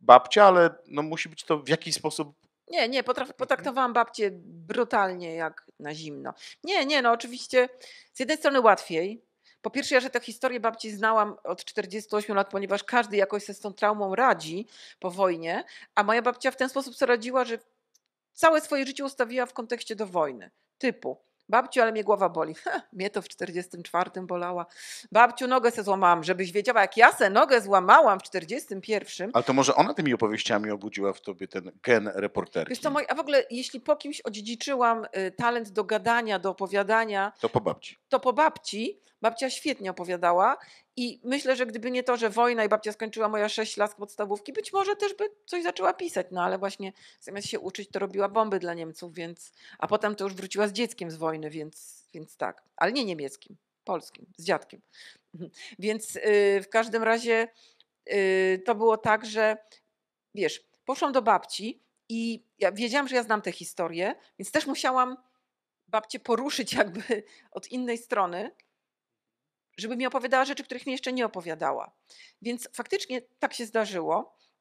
babcia, ale no musi być to w jakiś sposób. Nie, nie, potraf, potraktowałam babcię brutalnie jak na zimno. Nie, nie, no oczywiście z jednej strony łatwiej. Po pierwsze, ja, że tę historię babci znałam od 48 lat, ponieważ każdy jakoś się z tą traumą radzi po wojnie, a moja babcia w ten sposób sobie radziła, że całe swoje życie ustawiła w kontekście do wojny. Typu, Babciu, ale mnie głowa boli. Mię mnie to w 44 bolała. Babciu, nogę se złamałam, żebyś wiedziała, jak ja se nogę złamałam w 41. Ale to może ona tymi opowieściami obudziła w tobie ten gen reporterki. Wiesz co, moi, a w ogóle jeśli po kimś odziedziczyłam y, talent do gadania, do opowiadania. To po babci. To po babci, Babcia świetnie opowiadała i myślę, że gdyby nie to, że wojna i babcia skończyła moja sześć lat podstawówki, być może też by coś zaczęła pisać, no ale właśnie zamiast się uczyć, to robiła bomby dla Niemców, więc a potem to już wróciła z dzieckiem z wojny, więc, więc tak, ale nie niemieckim, polskim, z dziadkiem. Więc yy, w każdym razie yy, to było tak, że wiesz, poszłam do babci i ja wiedziałam, że ja znam tę historię, więc też musiałam babcię poruszyć jakby od innej strony, żeby mi opowiadała rzeczy, których mi jeszcze nie opowiadała. Więc faktycznie tak się zdarzyło.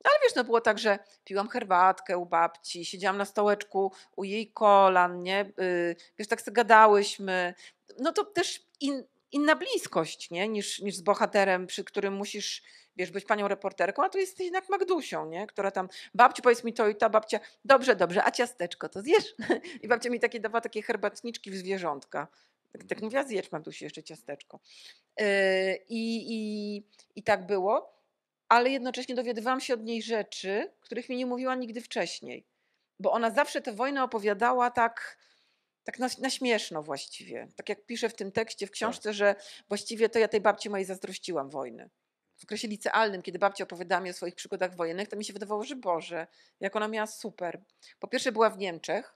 No, ale wiesz, no było tak, że piłam herbatkę u babci, siedziałam na stołeczku u jej kolan, nie? Y, wiesz, tak sobie gadałyśmy. No to też in, inna bliskość, nie? Niż, niż z bohaterem, przy którym musisz, wiesz, być panią reporterką, a tu jesteś jednak Magdusią, nie? Która tam, babciu powiedz mi to i ta babcia, dobrze, dobrze, a ciasteczko to zjesz? I babcia mi takie dawała takie herbatniczki w zwierzątka. Tak, tak mhm. mówiła, zjedz Matusiu jeszcze ciasteczko. E, I, i, I tak było, ale jednocześnie dowiadywałam się od niej rzeczy, których mi nie mówiła nigdy wcześniej. Bo ona zawsze tę wojnę opowiadała tak, tak na, na, śmieszno właściwie. Tak jak piszę w tym tekście, w tak. książce, że właściwie to ja tej babci mojej zazdrościłam wojny. W okresie licealnym, kiedy babcia opowiadała mi o swoich przygodach wojennych, to mi się wydawało, że Boże, jak ona miała super. Po pierwsze była w Niemczech,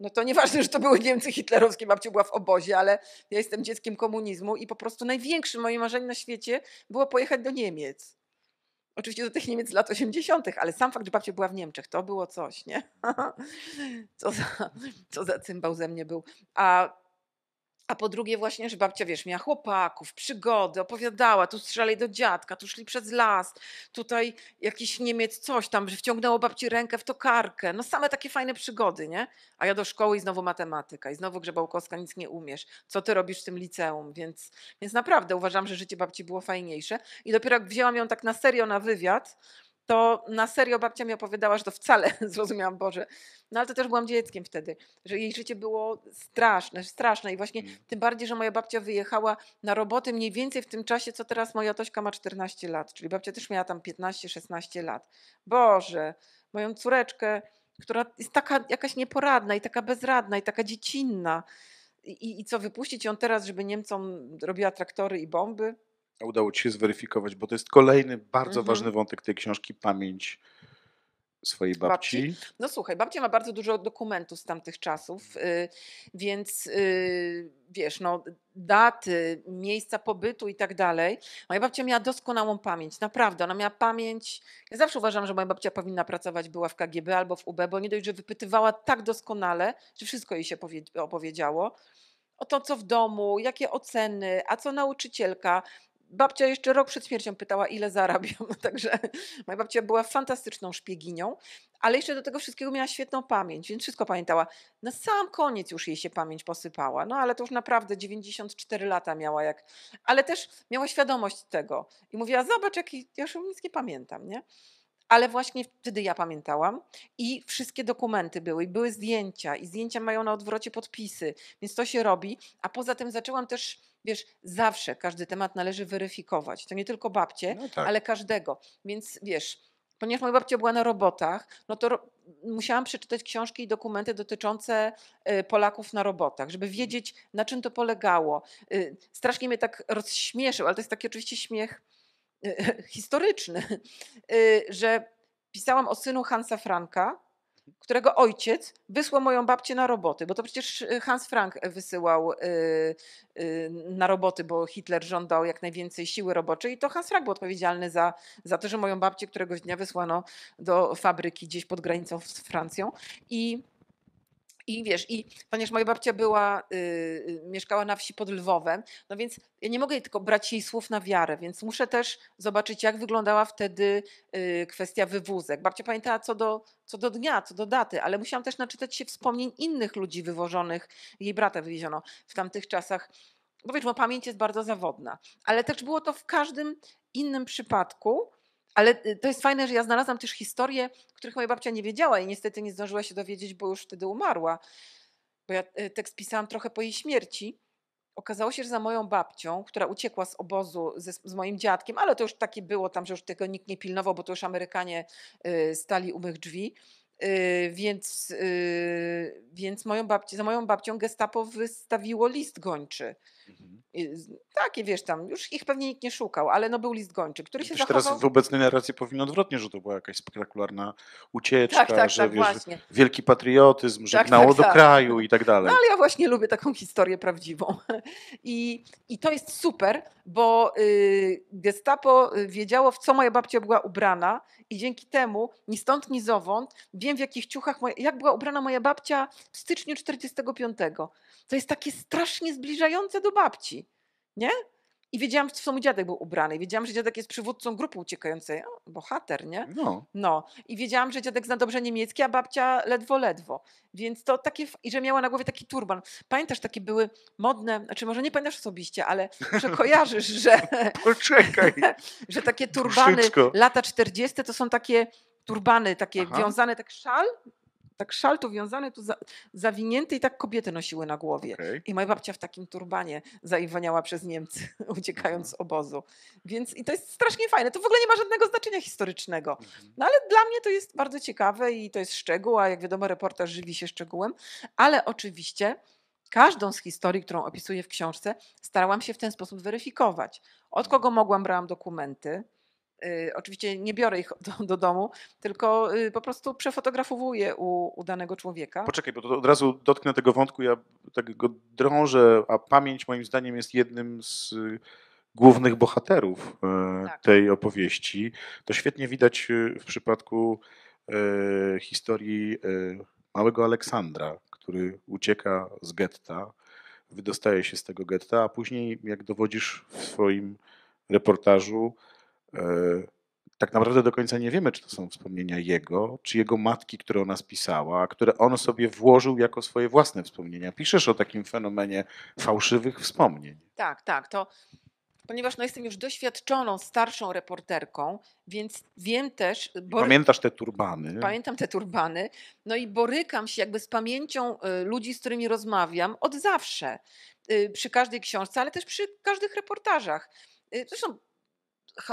no to nieważne, że to były Niemcy hitlerowskie, babcia była w obozie, ale ja jestem dzieckiem komunizmu i po prostu największym moim marzeniem na świecie było pojechać do Niemiec. Oczywiście do tych Niemiec lat 80., ale sam fakt, że babcia była w Niemczech, to było coś, nie? Co za, co za cymbał ze mnie był. A a po drugie właśnie, że babcia, wiesz, miała chłopaków, przygody, opowiadała, tu strzelali do dziadka, tu szli przez las, tutaj jakiś Niemiec coś tam, że wciągnęło babci rękę w tokarkę. No same takie fajne przygody, nie? A ja do szkoły i znowu matematyka i znowu Grzebałkowska, nic nie umiesz. Co ty robisz w tym liceum? Więc, więc naprawdę uważam, że życie babci było fajniejsze. I dopiero jak wzięłam ją tak na serio na wywiad, to na serio babcia mi opowiadała, że to wcale zrozumiałam Boże. No ale to też byłam dzieckiem wtedy, że jej życie było straszne, straszne. I właśnie mm. tym bardziej, że moja babcia wyjechała na roboty mniej więcej w tym czasie, co teraz moja Tośka ma 14 lat, czyli babcia też miała tam 15-16 lat. Boże, moją córeczkę, która jest taka jakaś nieporadna i taka bezradna i taka dziecinna. I, i co, wypuścić ją teraz, żeby Niemcom robiła traktory i bomby? udało ci się zweryfikować, bo to jest kolejny bardzo mhm. ważny wątek tej książki, pamięć swojej babci. babci. No słuchaj, babcia ma bardzo dużo dokumentów z tamtych czasów, y, więc y, wiesz, no daty, miejsca pobytu i tak dalej. Moja babcia miała doskonałą pamięć, naprawdę, ona miała pamięć. Ja zawsze uważam, że moja babcia powinna pracować, była w KGB albo w UB, bo nie dość, że wypytywała tak doskonale, że wszystko jej się opowiedziało o to, co w domu, jakie oceny, a co nauczycielka, babcia jeszcze rok przed śmiercią pytała, ile zarabiam. Także moja babcia była fantastyczną szpieginią, ale jeszcze do tego wszystkiego miała świetną pamięć, więc wszystko pamiętała. Na sam koniec już jej się pamięć posypała, no ale to już naprawdę 94 lata miała, jak, ale też miała świadomość tego i mówiła: Zobacz, jaki, ja już nic nie pamiętam, nie? ale właśnie wtedy ja pamiętałam i wszystkie dokumenty były, i były zdjęcia, i zdjęcia mają na odwrocie podpisy, więc to się robi. A poza tym zaczęłam też, wiesz, zawsze każdy temat należy weryfikować. To nie tylko babcie, no tak. ale każdego. Więc wiesz, ponieważ moja babcia była na robotach, no to ro musiałam przeczytać książki i dokumenty dotyczące e, Polaków na robotach, żeby wiedzieć, na czym to polegało. E, strasznie mnie tak rozśmieszył, ale to jest taki oczywiście śmiech historyczny, y, że pisałam o synu Hansa Franka, którego ojciec wysłał moją babcię na roboty, bo to przecież y, Hans Frank wysyłał y, na roboty, bo Hitler żądał jak najwięcej siły roboczej i to Hans Frank był odpowiedzialny za, za to, że moją babcię któregoś dnia wysłano do fabryki gdzieś pod granicą z Francją i i wiesz, i ponieważ moja babcia była, y, y, mieszkała na wsi pod Lwowem, no więc ja nie mogę tylko brać jej słów na wiarę, więc muszę też zobaczyć, jak wyglądała wtedy y, kwestia wywózek. Babcia pamiętała co do, co do dnia, co do daty, ale musiałam też naczytać się wspomnień innych ludzi wywożonych, jej brata wywieziono w tamtych czasach. Bo wiesz, bo pamięć jest bardzo zawodna, ale też było to w każdym innym przypadku, ale y, to jest fajne, że ja znalazłam też historie, których moja babcia nie wiedziała i niestety nie zdążyła się dowiedzieć, bo już wtedy umarła. Bo ja y, tekst pisałam trochę po jej śmierci. Okazało się, że za moją babcią, która uciekła z obozu ze, z moim dziadkiem, ale to już takie było tam, że już tego nikt nie pilnował, bo to już Amerykanie y, stali u mych drzwi. Y, więc, y, więc moją babci, za moją babcią gestapo wystawiło list gończy Mhm. Takie, wiesz, tam już ich pewnie nikt nie szukał, ale no był list gończy, który się zachował... teraz w obecnej narracji powinno odwrotnie, że to była jakaś spektakularna ucieczka, tak, tak, że tak, wiesz, właśnie. wielki patriotyzm, że tak, gnało tak, do tak. kraju i tak dalej. No ale ja właśnie lubię taką historię prawdziwą. I, i to jest super, bo y, gestapo y, wiedziało, w co moja babcia była ubrana i dzięki temu ni stąd, ni zowąd wiem, w jakich ciuchach, moja, jak była ubrana moja babcia w styczniu 45. To jest takie strasznie zbliżające do babci, nie? I wiedziałam, co mój dziadek był ubrany. wiedziałam, że dziadek jest przywódcą grupy uciekającej. O, bohater, nie? No. no. I wiedziałam, że dziadek zna dobrze niemiecki, a babcia ledwo, ledwo. Więc to takie... I że miała na głowie taki turban. Pamiętasz, takie były modne... Znaczy, może nie pamiętasz osobiście, ale że kojarzysz, że... Poczekaj. że takie turbany Duszyczko. lata 40. to są takie turbany, takie Aha. wiązane, tak szal tak szal tu wiązany, tu za, zawinięty i tak kobiety nosiły na głowie. Okay. I moja babcia w takim turbanie zaiwaniała przez Niemcy, uciekając mhm. z obozu. Więc i to jest strasznie fajne. To w ogóle nie ma żadnego znaczenia historycznego. Mhm. No ale dla mnie to jest bardzo ciekawe i to jest szczegół, a jak wiadomo reportaż żywi się szczegółem. Ale oczywiście każdą z historii, którą opisuję w książce, starałam się w ten sposób weryfikować. Od mhm. kogo mogłam brałam dokumenty, Y, oczywiście nie biorę ich do, do domu, tylko y, po prostu przefotografowuję u, u, danego człowieka. Poczekaj, bo to od razu dotknę tego wątku, ja tak go drążę, a pamięć moim zdaniem jest jednym z y, głównych bohaterów tak. tej opowieści. To świetnie widać w przypadku historii małego Aleksandra, który ucieka z getta, wydostaje się z tego getta, a później, jak dowodzisz w swoim reportażu, E, tak naprawdę do końca nie wiemy, czy to są wspomnienia jego, czy jego matki, które ona spisała, które on sobie włożył jako swoje własne wspomnienia. Piszesz o takim fenomenie fałszywych wspomnień. Tak, tak. To ponieważ no, jestem już doświadczoną, starszą reporterką, więc wiem też. E, Bory... Pamiętasz te turbany? Pamiętam te turbany. No i borykam się jakby z pamięcią e, ludzi, z którymi rozmawiam od zawsze. Przy każdej książce, ale też przy każdych reportażach. Zresztą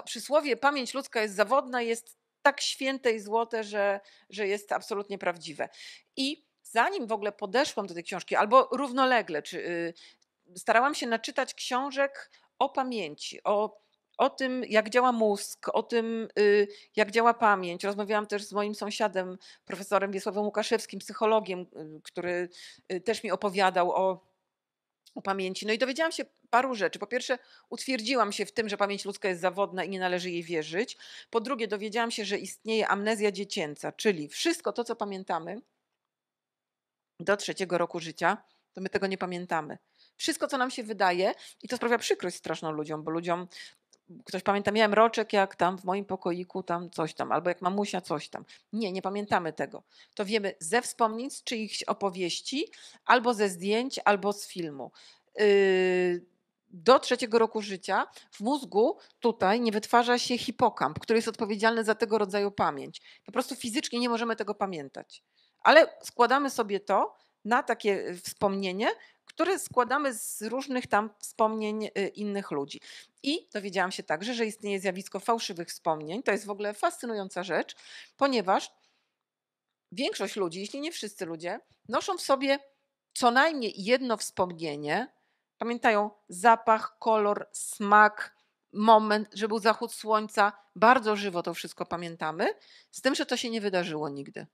przysłowie pamięć ludzka jest zawodna, jest tak święte i złote, że, że jest absolutnie prawdziwe. I zanim w ogóle podeszłam do tej książki, albo równolegle, czy, yy, starałam się naczytać książek o pamięci, o, o tym, jak działa mózg, o tym, yy, jak działa pamięć. Rozmawiałam też z moim sąsiadem, profesorem Wiesławem Łukaszewskim, psychologiem, yy, który y, też mi opowiadał o o pamięci. No i dowiedziałam się paru rzeczy. Po pierwsze, utwierdziłam się w tym, że pamięć ludzka jest zawodna i nie należy jej wierzyć. Po drugie, dowiedziałam się, że istnieje amnezja dziecięca, czyli wszystko to, co pamiętamy do trzeciego roku życia, to my tego nie pamiętamy. Wszystko, co nam się wydaje, i to sprawia przykrość straszną ludziom, bo ludziom ktoś pamięta, miałem roczek jak tam w moim pokoiku, tam coś tam, albo jak mamusia coś tam. Nie, nie pamiętamy tego. To wiemy ze wspomnień, z czyichś opowieści, albo ze zdjęć, albo z filmu. Yy, do trzeciego roku życia w mózgu tutaj nie wytwarza się hipokamp, który jest odpowiedzialny za tego rodzaju pamięć. Po prostu fizycznie nie możemy tego pamiętać. Ale składamy sobie to na takie e, wspomnienie, które składamy z różnych tam wspomnień e, innych ludzi. I dowiedziałam się także, że istnieje zjawisko fałszywych wspomnień. To jest w ogóle fascynująca rzecz, ponieważ większość ludzi, jeśli nie wszyscy ludzie, noszą w sobie co najmniej jedno wspomnienie, Pamiętają zapach, kolor, smak, moment, że był zachód słońca. Bardzo żywo to wszystko pamiętamy, z tym, że to się nie wydarzyło nigdy.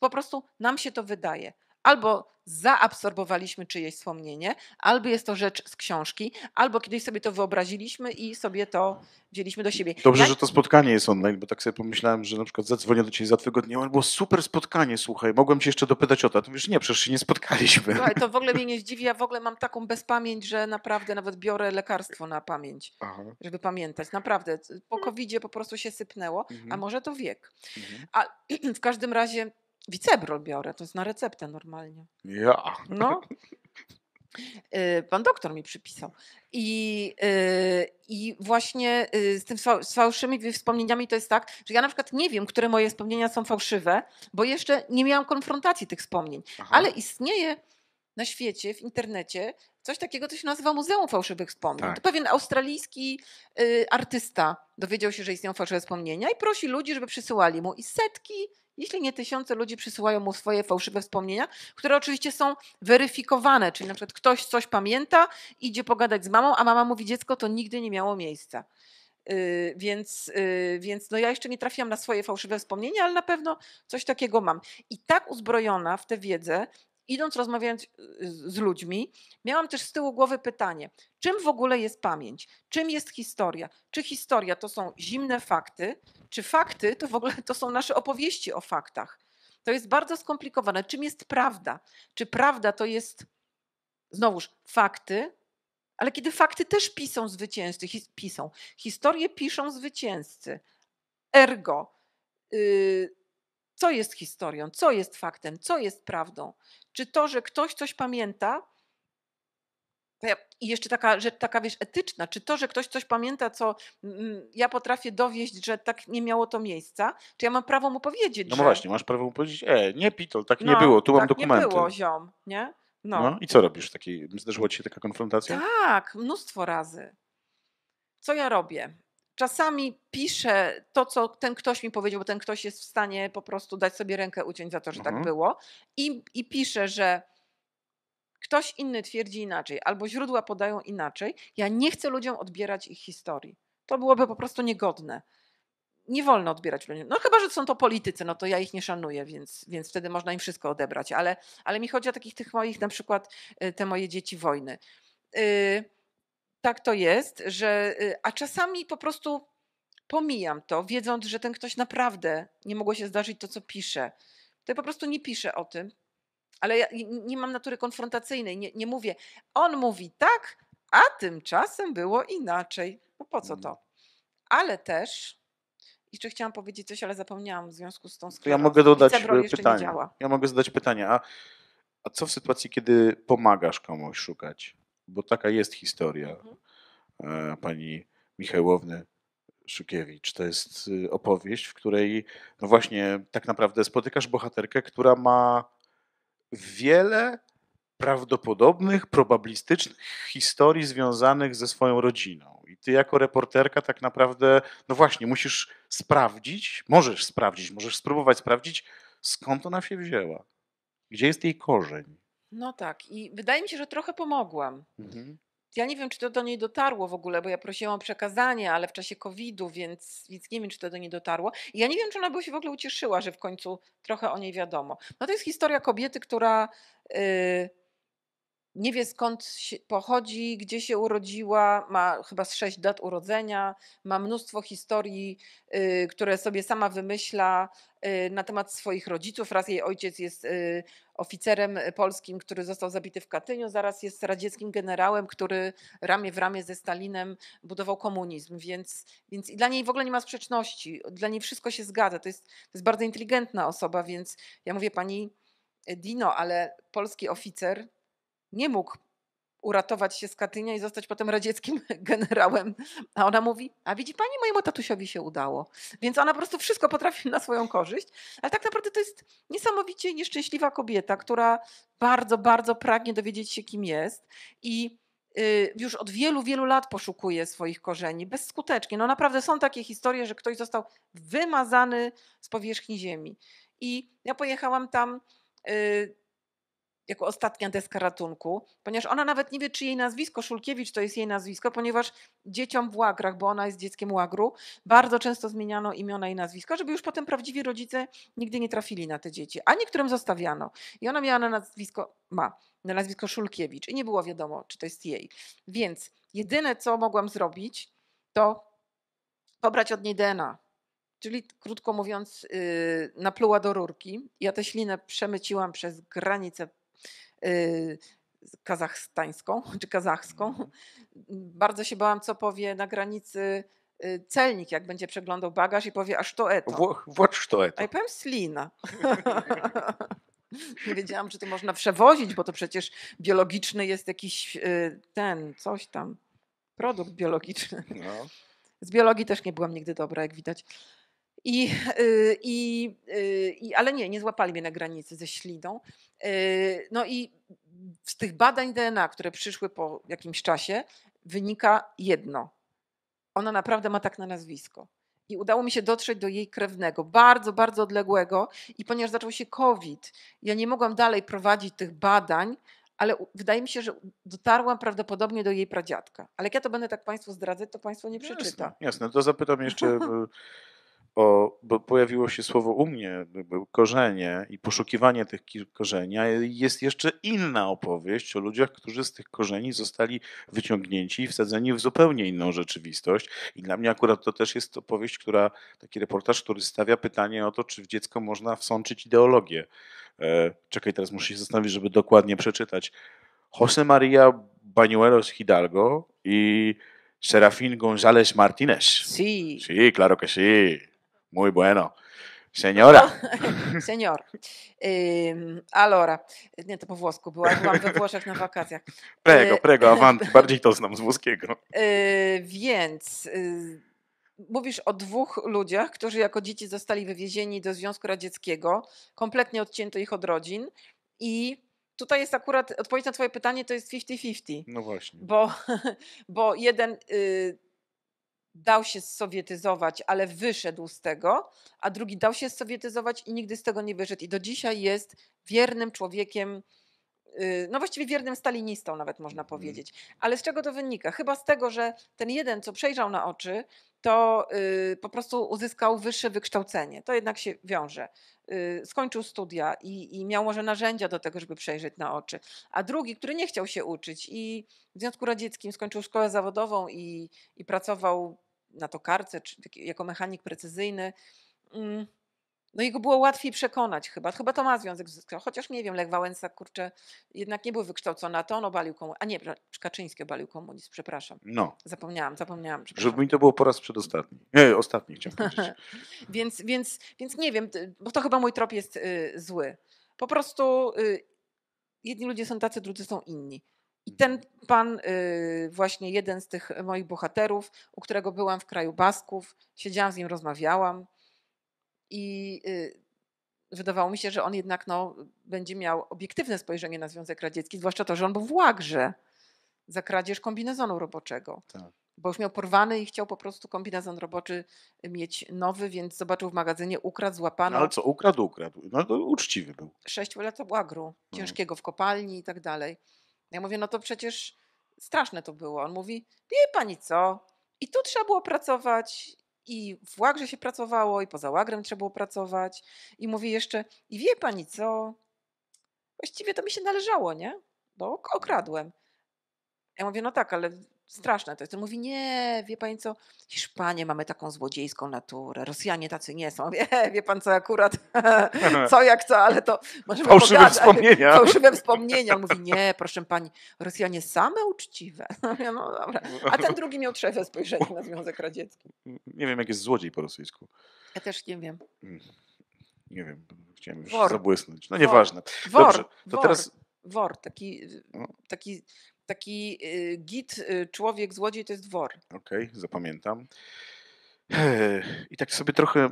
Po prostu nam się to wydaje albo zaabsorbowaliśmy czyjeś wspomnienie, albo jest to rzecz z książki, albo kiedyś sobie to wyobraziliśmy i sobie to wzięliśmy do siebie. Dobrze, ja... że to spotkanie jest online, bo tak sobie pomyślałem, że na przykład zadzwonię do ciebie za dwa tygodnie, było super spotkanie, słuchaj, mogłem cię jeszcze dopytać o to, a ty mówisz, nie, przecież się nie spotkaliśmy. Słuchaj, to w ogóle mnie nie zdziwi, ja w ogóle mam taką bezpamięć, że naprawdę nawet biorę lekarstwo na pamięć, Aha. żeby pamiętać, naprawdę, po mm. covidzie po prostu się sypnęło, mhm. a może to wiek. Mhm. A w każdym razie Wicebrol biorę, to jest na receptę normalnie. Ja. No. Y, pan doktor mi przypisał. I, y, i właśnie y, z tym z fałszywymi wspomnieniami to jest tak, że ja na przykład nie wiem, które moje wspomnienia są fałszywe, bo jeszcze nie miałam konfrontacji tych wspomnień. Aha. Ale istnieje na świecie, w internecie coś takiego, co się nazywa Muzeum Fałszywych Wspomnień. Tak. To pewien australijski y, artysta dowiedział się, że istnieją fałszywe wspomnienia i prosi ludzi, żeby przysyłali mu i setki, jeśli nie tysiące ludzi przysyłają mu swoje fałszywe wspomnienia, które oczywiście są weryfikowane, czyli na przykład ktoś coś pamięta, idzie pogadać z mamą, a mama mówi dziecko, to nigdy nie miało miejsca. Yy, więc, yy, więc no ja jeszcze nie trafiłam na swoje fałszywe wspomnienia, ale na pewno coś takiego mam. I tak uzbrojona w tę wiedzę, idąc, rozmawiając y, z ludźmi, miałam też z tyłu głowy pytanie, czym w ogóle jest pamięć? Czym jest historia? Czy historia to są zimne fakty? Czy fakty to w ogóle to są nasze opowieści o faktach? To jest bardzo skomplikowane. Czym jest prawda? Czy prawda to jest, znowuż, fakty, ale kiedy fakty też piszą zwycięzcy, his, piszą, historie piszą zwycięzcy. Ergo, yy, co jest historią, co jest faktem, co jest prawdą. Czy to, że ktoś coś pamięta, i jeszcze taka rzecz, taka wiesz, etyczna, czy to, że ktoś coś pamięta, co mm, mm, ja potrafię dowieść, że tak nie miało to miejsca, czy ja mam prawo mu powiedzieć? No że... właśnie, masz prawo mu powiedzieć, e, nie Pitol, tak no, tak nie było, tu tak mam dokumenty. nie było, ziom, nie? No. no i co robisz? takiej? zdarzyła ci się taka konfrontacja? Tak, mnóstwo razy. Co ja robię? czasami piszę to, co ten ktoś mi powiedział, bo ten ktoś jest w stanie po prostu dać sobie rękę uciąć za to, że tak mhm. tak było. I, I piszę, że ktoś inny twierdzi inaczej, albo źródła podają inaczej. Ja nie chcę ludziom odbierać ich historii. To byłoby po prostu niegodne. Nie wolno odbierać ludziom. No chyba, że są to politycy, no to ja ich nie szanuję, więc, więc wtedy można im wszystko odebrać. Ale, ale mi chodzi o takich tych moich, na przykład y, te moje dzieci wojny. Yy, tak to jest, że y, a czasami po prostu pomijam to, wiedząc, że ten ktoś naprawdę nie mogło się zdarzyć to, co pisze. To ja po prostu nie piszę o tym, ale ja nie mam natury konfrontacyjnej, nie, nie mówię. On mówi tak, a tymczasem było inaczej. No po co to? Mm. Ale też i czy chciałam powiedzieć coś, ale zapomniałam w związku z tą sklepą. Ja mogę dodać e, pytanie. Ja mogę zadać pytanie. A, a co w sytuacji, kiedy pomagasz komuś szukać? bo taka jest historia mhm. e, pani Michałowny Szykiewicz. To jest y, opowieść, w której no właśnie tak naprawdę spotykasz bohaterkę, która ma wiele prawdopodobnych, probabilistycznych historii związanych ze swoją rodziną. I ty jako reporterka tak naprawdę, no właśnie, musisz sprawdzić, możesz sprawdzić, możesz spróbować sprawdzić, skąd ona się wzięła, gdzie jest jej korzeń. No tak, i wydaje mi się, że trochę pomogłam. Mhm. Ja nie wiem, czy to do niej dotarło w ogóle, bo ja prosiłam o przekazanie, ale w czasie COVID-u, więc, więc nie wiem, czy to do niej dotarło. I ja nie wiem, czy ona by się w ogóle ucieszyła, że w końcu trochę o niej wiadomo. No to jest historia kobiety, która. Yy, nie wie skąd pochodzi, gdzie się urodziła, ma chyba z sześć dat urodzenia, ma mnóstwo historii, y, które sobie sama wymyśla y, na temat swoich rodziców. Raz jej ojciec jest y, oficerem polskim, który został zabity w Katyniu, zaraz jest radzieckim generałem, który ramię w ramię ze Stalinem budował komunizm, więc, więc i dla niej w ogóle nie ma sprzeczności, dla niej wszystko się zgadza. To jest, to jest bardzo inteligentna osoba, więc ja mówię pani Dino, ale polski oficer nie mógł uratować się z Katynia i zostać potem radzieckim generałem. A ona mówi, a widzi pani, mojemu tatusiowi się udało. Więc ona po prostu wszystko potrafi na swoją korzyść. Ale tak naprawdę to jest niesamowicie nieszczęśliwa kobieta, która bardzo, bardzo pragnie dowiedzieć się, kim jest. I y, już od wielu, wielu lat poszukuje swoich korzeni, bezskutecznie. No naprawdę są takie historie, że ktoś został wymazany z powierzchni ziemi. I ja pojechałam tam y, jako ostatnia deska ratunku, ponieważ ona nawet nie wie, czy jej nazwisko Szulkiewicz to jest jej nazwisko, ponieważ dzieciom w łagrach, bo ona jest dzieckiem łagru, bardzo często zmieniano imiona i nazwisko, żeby już potem prawdziwi rodzice nigdy nie trafili na te dzieci, a niektórym zostawiano. I ona miała na nazwisko, ma na nazwisko Szulkiewicz i nie było wiadomo, czy to jest jej. Więc jedyne, co mogłam zrobić, to pobrać od niej DNA. Czyli krótko mówiąc, yy, napluła do rurki. Ja tę ślinę przemyciłam przez granicę Y, kazachstańską czy kazachską. Mhm. Bardzo się bałam, co powie na granicy y, celnik, jak będzie przeglądał bagaż i powie, aż to eto. Włoch, to eto. A ja powiem slina. Nie wiedziałam, czy to można przewozić, bo to przecież biologiczny jest jakiś y, ten, coś tam, produkt biologiczny. No. Z biologii też nie byłam nigdy dobra, jak widać. I, i, i, ale nie, nie złapali mnie na granicy ze śliną. Yy, no i z tych badań DNA, które przyszły po jakimś czasie, wynika jedno. Ona naprawdę ma tak na nazwisko. I udało mi się dotrzeć do jej krewnego, bardzo, bardzo odległego. I ponieważ zaczął się COVID, ja nie mogłam dalej prowadzić tych badań, ale wydaje mi się, że dotarłam prawdopodobnie do jej pradziadka. Ale jak ja to będę tak Państwu zdradzać, to Państwo nie no przeczyta. Jasne, jasne. to zapytam jeszcze o, bo pojawiło się słowo u mnie, korzenie i poszukiwanie tych korzeni, a jest jeszcze inna opowieść o ludziach, którzy z tych korzeni zostali wyciągnięci i wsadzeni w zupełnie inną rzeczywistość. I dla mnie akurat to też jest opowieść, która, taki reportaż, który stawia pytanie o to, czy w dziecko można wsączyć ideologię. E, czekaj, teraz muszę się zastanowić, żeby dokładnie przeczytać. Jose Maria Banuelos Hidalgo i Serafín González Martínez. Sí. Sí, claro que sí. Muy bueno. Seniora. No, senior. Ehm, allora, eh, nie to po włosku, była, byłam we Włoszech na wakacjach. Prego, e, prego, avanti, bardziej to znam z włoskiego. E, więc y, mówisz o dwóch ludziach, którzy jako dzieci zostali wywiezieni do Związku Radzieckiego, kompletnie odcięto ich od rodzin i tutaj jest akurat odpowiedź na twoje pytanie to jest 50-50. No właśnie. Bo, bo jeden... Y, dał się sowietyzować, ale wyszedł z tego, a drugi dał się sowietyzować i nigdy z tego nie wyszedł. I do dzisiaj jest wiernym człowiekiem, y, no właściwie wiernym stalinistą nawet można mhm. powiedzieć. Ale z czego to wynika? Chyba z tego, że ten jeden, co przejrzał na oczy, to y, po prostu uzyskał wyższe wykształcenie. To jednak się wiąże. Y, skończył studia i, i miał może narzędzia do tego, żeby przejrzeć na oczy. A drugi, który nie chciał się uczyć i w Związku Radzieckim skończył szkołę zawodową i, i pracował na tokarce, czy jako mechanik precyzyjny. Mm, no jego było łatwiej przekonać chyba. Chyba to ma związek z chociaż nie wiem, Lech Wałęsa, kurczę, jednak nie był wykształcony, a to on obalił komunizm. A nie, Kaczyński obalił komunizm, przepraszam. No. Zapomniałam, zapomniałam. Żeby mi to było po raz przedostatni. Nie, ostatni chciałem powiedzieć. więc, więc, więc nie wiem, bo to chyba mój trop jest y, zły. Po prostu y, jedni ludzie są tacy, drudzy są inni. I ten pan, y, właśnie jeden z tych moich bohaterów, u którego byłam w kraju Basków, siedziałam z nim, rozmawiałam i y, wydawało mi się, że on jednak no, będzie miał obiektywne spojrzenie na Związek Radziecki, zwłaszcza to, że on był w łagrze za kradzież kombinezonu roboczego. Tak. Bo już miał porwany i chciał po prostu kombinezon roboczy mieć nowy, więc zobaczył w magazynie, ukradł, złapano. No ale co, ukradł, ukradł. No to uczciwy był. Sześć lat łagru, no. ciężkiego w kopalni i tak dalej. Ja mówię, no to przecież straszne to było. On mówi, wie pani co, i tu trzeba było pracować, i w Łagrze się pracowało, i poza Łagrem trzeba było pracować. I mówi jeszcze, i wie pani co, właściwie to mi się należało, nie? Bo okradłem. Ja mówię, no tak, ale straszne to jest. On mówi, nie, wie pani co, Hiszpanie mamy taką złodziejską naturę, Rosjanie tacy nie są. Wie, wie pan co, akurat, co jak co, ale to możemy Fałszywe pogadać. wspomnienia. Fałszywe wspomnienia. On mówi, nie, proszę pani, Rosjanie same uczciwe. No dobra. A ten drugi miał trzewe spojrzenie na Związek Radziecki. Nie wiem, jak jest złodziej po rosyjsku. Ja też nie wiem. Mm. Nie wiem, chciałem już zabłysnąć. No nieważne. Wor. Dobrze, to Wor. teraz... taki, no. taki Taki y, git, y, człowiek, złodziej to jest dwor. Okej, okay, zapamiętam. I tak sobie trochę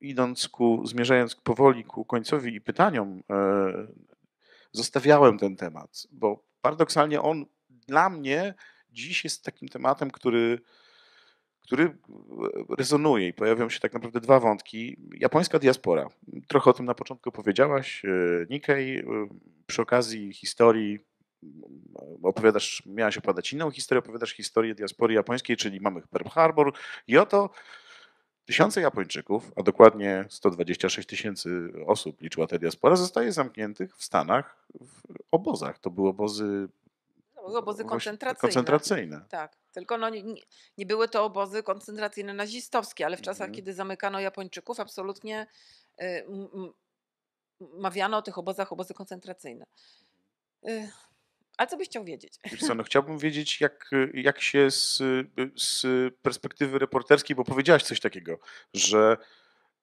idąc ku, zmierzając powoli ku końcowi i pytaniom, e, zostawiałem ten temat, bo paradoksalnie on dla mnie dziś jest takim tematem, który, który e, rezonuje i pojawią się tak naprawdę dwa wątki. Japońska diaspora. Trochę o tym na początku powiedziałaś, e, Nikkei, przy okazji historii opowiadasz, miałaś opowiadać inną historię, opowiadasz historię diaspory japońskiej, czyli mamy Pearl Harbor i oto tysiące Japończyków, a dokładnie 126 tysięcy osób liczyła ta diaspora, zostaje zamkniętych w Stanach w obozach. To były obozy no, były obozy koncentracyjne. koncentracyjne. Tak, tylko no, nie, nie, były to obozy koncentracyjne nazistowskie, ale w czasach, mhm. kiedy zamykano Japończyków, absolutnie y, m, mawiano o tych obozach obozy koncentracyjne. Mhm. Y, a co byś chciał wiedzieć? Co, no, chciałbym wiedzieć, jak, jak się z, z perspektywy reporterskiej, bo powiedziałaś coś takiego, że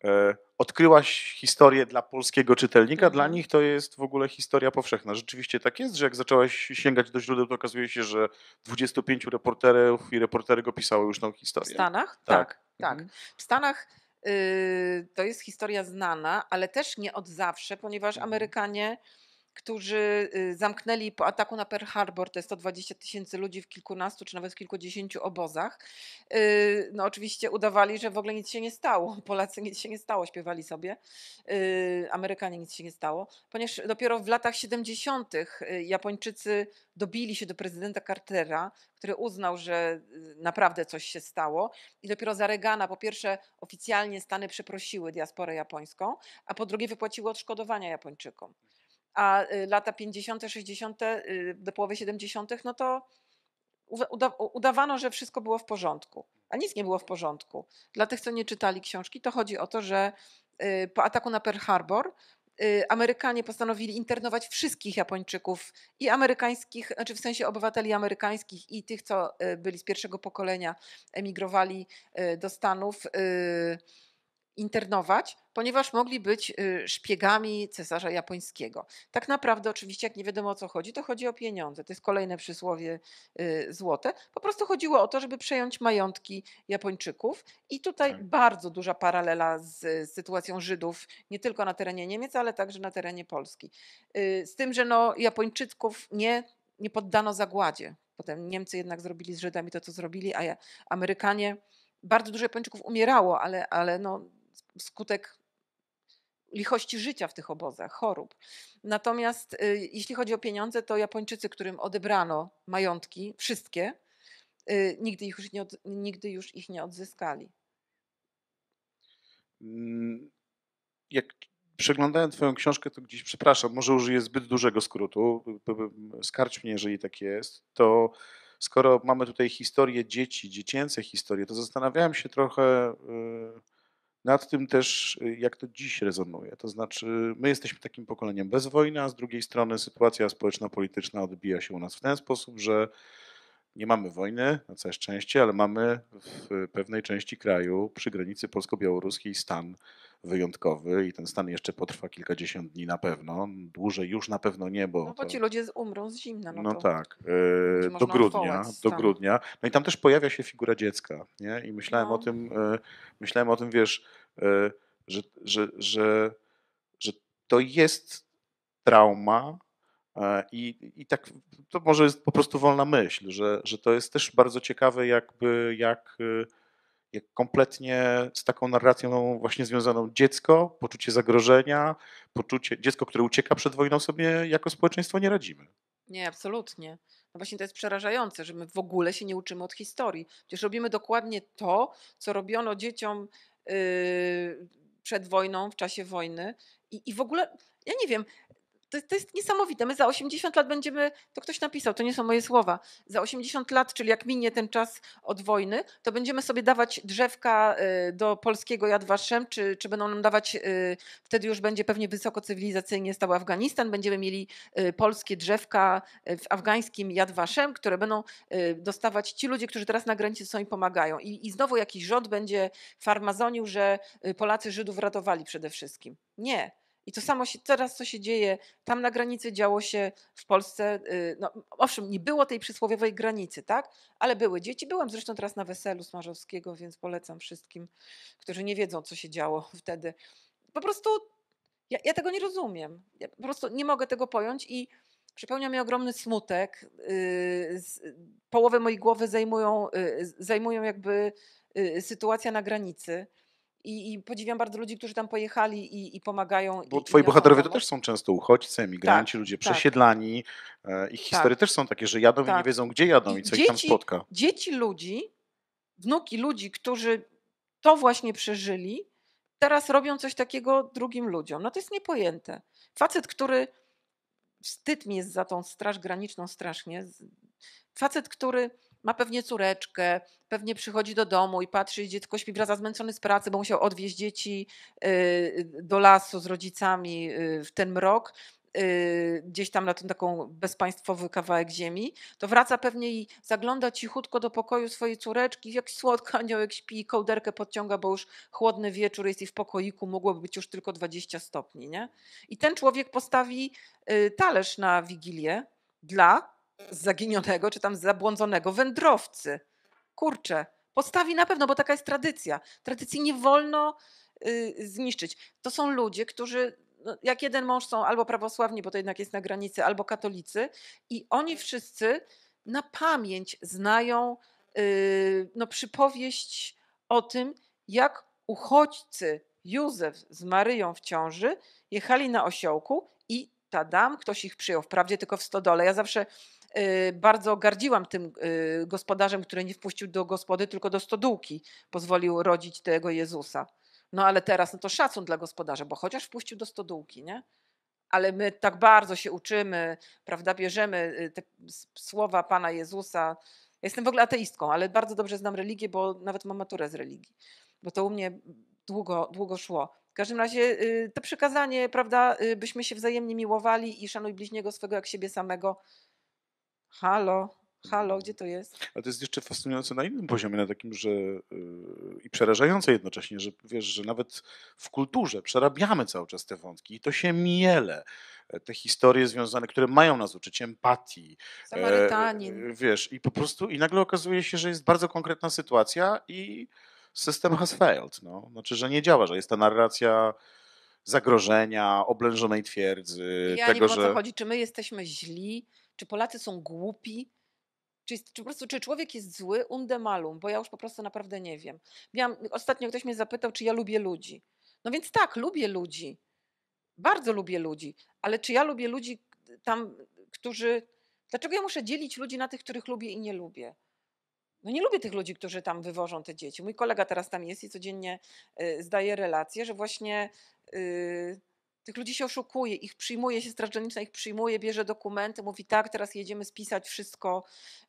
e, odkryłaś historię dla polskiego czytelnika, dla mhm. nich to jest w ogóle historia powszechna. Rzeczywiście tak jest, że jak zaczęłaś sięgać do źródeł, to okazuje się, że 25 reporterów i reportery go już tą historię. W Stanach? Tak. Tak. tak. Mhm. W Stanach y, to jest historia znana, ale też nie od zawsze, ponieważ mhm. Amerykanie którzy y, zamknęli po ataku na Pearl Harbor te 120 tysięcy ludzi w kilkunastu czy nawet w kilkudziesięciu obozach. Y, no oczywiście udawali, że w ogóle nic się nie stało. Polacy nic się nie stało, śpiewali sobie. Y, Amerykanie nic się nie stało. Ponieważ dopiero w latach 70. Japończycy dobili się do prezydenta Cartera, który uznał, że naprawdę coś się stało. I dopiero za Reagana po pierwsze oficjalnie Stany przeprosiły diasporę japońską, a po drugie wypłaciły odszkodowania Japończykom a y, lata 50., 60., y, do połowy 70., no to udawano, że wszystko było w porządku, a nic nie było w porządku. Dla tych, co nie czytali książki, to chodzi o to, że y, po ataku na Pearl Harbor Amerykanie postanowili internować wszystkich Japończyków i amerykańskich, znaczy w sensie obywateli amerykańskich i tych, co byli z pierwszego pokolenia, emigrowali do Stanów internować, ponieważ mogli być y, szpiegami cesarza japońskiego. Tak naprawdę, oczywiście, jak nie wiadomo o co chodzi, to chodzi o pieniądze. To jest kolejne przysłowie y, złote. Po prostu chodziło o to, żeby przejąć majątki Japończyków. I tutaj tak. bardzo duża paralela z sytuacją Żydów, nie tylko na terenie Niemiec, ale także na terenie Polski. Y, z tym, że no, Japończyków nie, nie poddano zagładzie. Potem Niemcy jednak zrobili z Żydami to, co zrobili, a Amerykanie bardzo dużo Japończyków umierało, ale, ale no, wskutek lichości życia w tych obozach, chorób. Natomiast y, jeśli chodzi o pieniądze, to Japończycy, którym odebrano majątki, wszystkie, y, nigdy, ich już nie od, nigdy już ich nie odzyskali. Mm, jak przeglądałem Twoją książkę, to gdzieś, przepraszam, może użyję zbyt dużego skrótu, skarć mnie, jeżeli tak jest, to skoro mamy tutaj historię dzieci, dziecięce historie, to zastanawiałem się trochę. Yy nad tym też, y, jak to dziś rezonuje. To znaczy, my jesteśmy takim pokoleniem bez wojny, a z drugiej strony sytuacja społeczno-polityczna odbija się u nas w ten sposób, że nie mamy wojny, na całe szczęście, ale mamy w pewnej części kraju przy granicy polsko-białoruskiej stan wyjątkowy i ten stan jeszcze potrwa kilkadziesiąt dni na pewno. Dłużej już na pewno nie, bo. No bo to... ci ludzie umrą z zimna. No, no to... tak, e, do grudnia. Do grudnia. No i tam też pojawia się figura dziecka. Nie? I myślałem no. o tym, e, myślałem o tym, wiesz, e, że, że, że, że to jest trauma, E, I, I tak to może jest po prostu wolna myśl, że, że to jest też bardzo ciekawe, jakby jak, y, jak kompletnie z taką narracją właśnie związaną dziecko, poczucie zagrożenia, poczucie dziecko, które ucieka przed wojną sobie jako społeczeństwo nie radzimy. Nie, absolutnie. No właśnie to jest przerażające, że my w ogóle się nie uczymy od historii. Przecież robimy dokładnie to, co robiono dzieciom yy, przed wojną, w czasie wojny. I, I w ogóle, ja nie wiem, to, to, jest niesamowite. My za 80 lat będziemy, to ktoś napisał, to nie są moje słowa. Za 80 lat, czyli jak minie ten czas od wojny, to będziemy sobie dawać drzewka y, do polskiego Jadwaszem, czy, czy będą nam dawać, y, wtedy już będzie pewnie wysoko cywilizacyjnie stał Afganistan, będziemy mieli y, polskie drzewka w afgańskim Jadwaszem, które będą dostawać ci ludzie, którzy teraz na granicy są i pomagają. I, i znowu jakiś rząd będzie farmazonił, że Polacy Żydów ratowali przede wszystkim. Nie. I to samo się teraz, co się dzieje tam na granicy, działo się w Polsce. Y, no, owszem, nie było tej przysłowiowej granicy, tak? Ale były dzieci. Byłam zresztą teraz na weselu Smarzowskiego, więc polecam wszystkim, którzy nie wiedzą, co się działo wtedy. Po prostu ja, ja tego nie rozumiem. Ja po prostu nie mogę tego pojąć i przepełnia mnie ogromny smutek. Y, połowę mojej głowy zajmują, y, zajmują jakby sytuacja na granicy. I, I, podziwiam bardzo ludzi, którzy tam pojechali i, i pomagają. Bo i, twoi bohaterowie to też są często uchodźcy, tak, emigranci, tak, ludzie tak. przesiedlani. E, ich historie tak. też są takie, że jadą i nie tak. wiedzą, gdzie jadą i co dzieci, ich tam spotka. Dzieci ludzi, wnuki ludzi, którzy to właśnie przeżyli, teraz robią coś takiego drugim ludziom. No to jest niepojęte. Facet, który wstyd mi jest za tą straż graniczną strasznie. Facet, który ma pewnie córeczkę, pewnie przychodzi do domu i patrzy, dziecko śpi, wraca zmęczony z pracy, bo musiał odwieźć dzieci y, y, do lasu z rodzicami y, w ten mrok, gdzieś tam na ten taką bezpaństwowy kawałek ziemi, to wraca pewnie i zagląda cichutko do pokoju swojej córeczki, jak słodko aniołek śpi, kołderkę podciąga, bo już chłodny wieczór jest i w pokoiku mogłoby być już tylko 20 stopni. Nie? I ten człowiek postawi talerz na wigilię dla zaginionego czy tam zabłądzonego wędrowcy. Kurczę, postawi na pewno, bo taka jest tradycja. Tradycji nie wolno y, zniszczyć. To są ludzie, którzy no, jak jeden mąż są albo prawosławni, bo to jednak jest na granicy, albo katolicy i oni wszyscy na pamięć znają y, no, przypowieść o tym, jak uchodźcy Józef z Maryją w ciąży jechali na osiołku i tadam, ktoś ich przyjął. Wprawdzie tylko w stodole. Ja zawsze Y, bardzo gardziłam tym y, gospodarzem, który nie wpuścił do gospody, tylko do stodółki pozwolił rodzić tego Jezusa. No ale teraz no to szacun dla gospodarza, bo chociaż wpuścił do stodółki, nie? Ale my tak bardzo się uczymy, prawda, bierzemy y, te słowa Pana Jezusa. jestem w ogóle ateistką, ale bardzo dobrze znam religię, bo nawet mam maturę z religii, bo to u mnie długo, długo szło. W każdym razie to przykazanie, prawda, byśmy się wzajemnie miłowali i szanuj bliźniego swego jak siebie samego, Halo, halo, mm. gdzie to jest? Ale to jest jeszcze fascynujące na innym poziomie, na takim, że yy, i przerażające jednocześnie, że wiesz, że nawet w kulturze przerabiamy cały czas te wątki i to się miele. E, te historie związane, które mają nas uczyć empatii. E, Samarytanin. E, wiesz, i po prostu, i nagle okazuje się, że jest bardzo konkretna sytuacja i system has failed. No. Znaczy, że nie działa, że jest ta narracja zagrożenia, oblężonej twierdzy. Ja tego, nie wiem, że... o co chodzi, czy my jesteśmy źli, czy Polacy są głupi, czy, jest, czy po prostu czy człowiek jest zły, undemalum, bo ja już po prostu naprawdę nie wiem. Miałam, ostatnio ktoś mnie zapytał, czy ja lubię ludzi. No więc tak, lubię ludzi. Bardzo lubię ludzi, ale czy ja lubię ludzi tam, którzy. Dlaczego ja muszę dzielić ludzi na tych, których lubię i nie lubię? No nie lubię tych ludzi, którzy tam wywożą te dzieci. Mój kolega teraz tam jest i codziennie y, zdaje relacje, że właśnie. Y, tych ludzi się oszukuje, ich przyjmuje, się Straż Graniczna ich przyjmuje, bierze dokumenty, mówi tak, teraz jedziemy spisać wszystko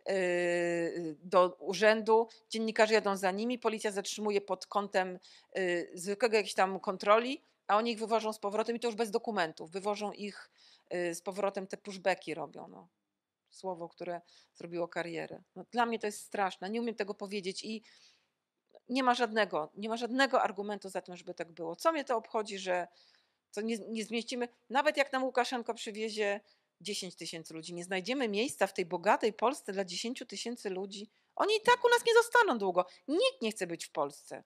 yy, do urzędu. Dziennikarze jadą za nimi, policja zatrzymuje pod kątem yy, zwykłego jakiejś tam kontroli, a oni ich wywożą z powrotem i to już bez dokumentów. Wywożą ich yy, z powrotem, te pushbacki robią. No. Słowo, które zrobiło karierę. No, dla mnie to jest straszne, nie umiem tego powiedzieć i nie ma żadnego, nie ma żadnego argumentu za tym, żeby tak było. Co mnie to obchodzi, że co nie, nie zmieścimy, nawet jak nam Łukaszenko przywiezie 10 tysięcy ludzi, nie znajdziemy miejsca w tej bogatej Polsce dla 10 tysięcy ludzi. Oni i tak u nas nie zostaną długo. Nikt nie chce być w Polsce.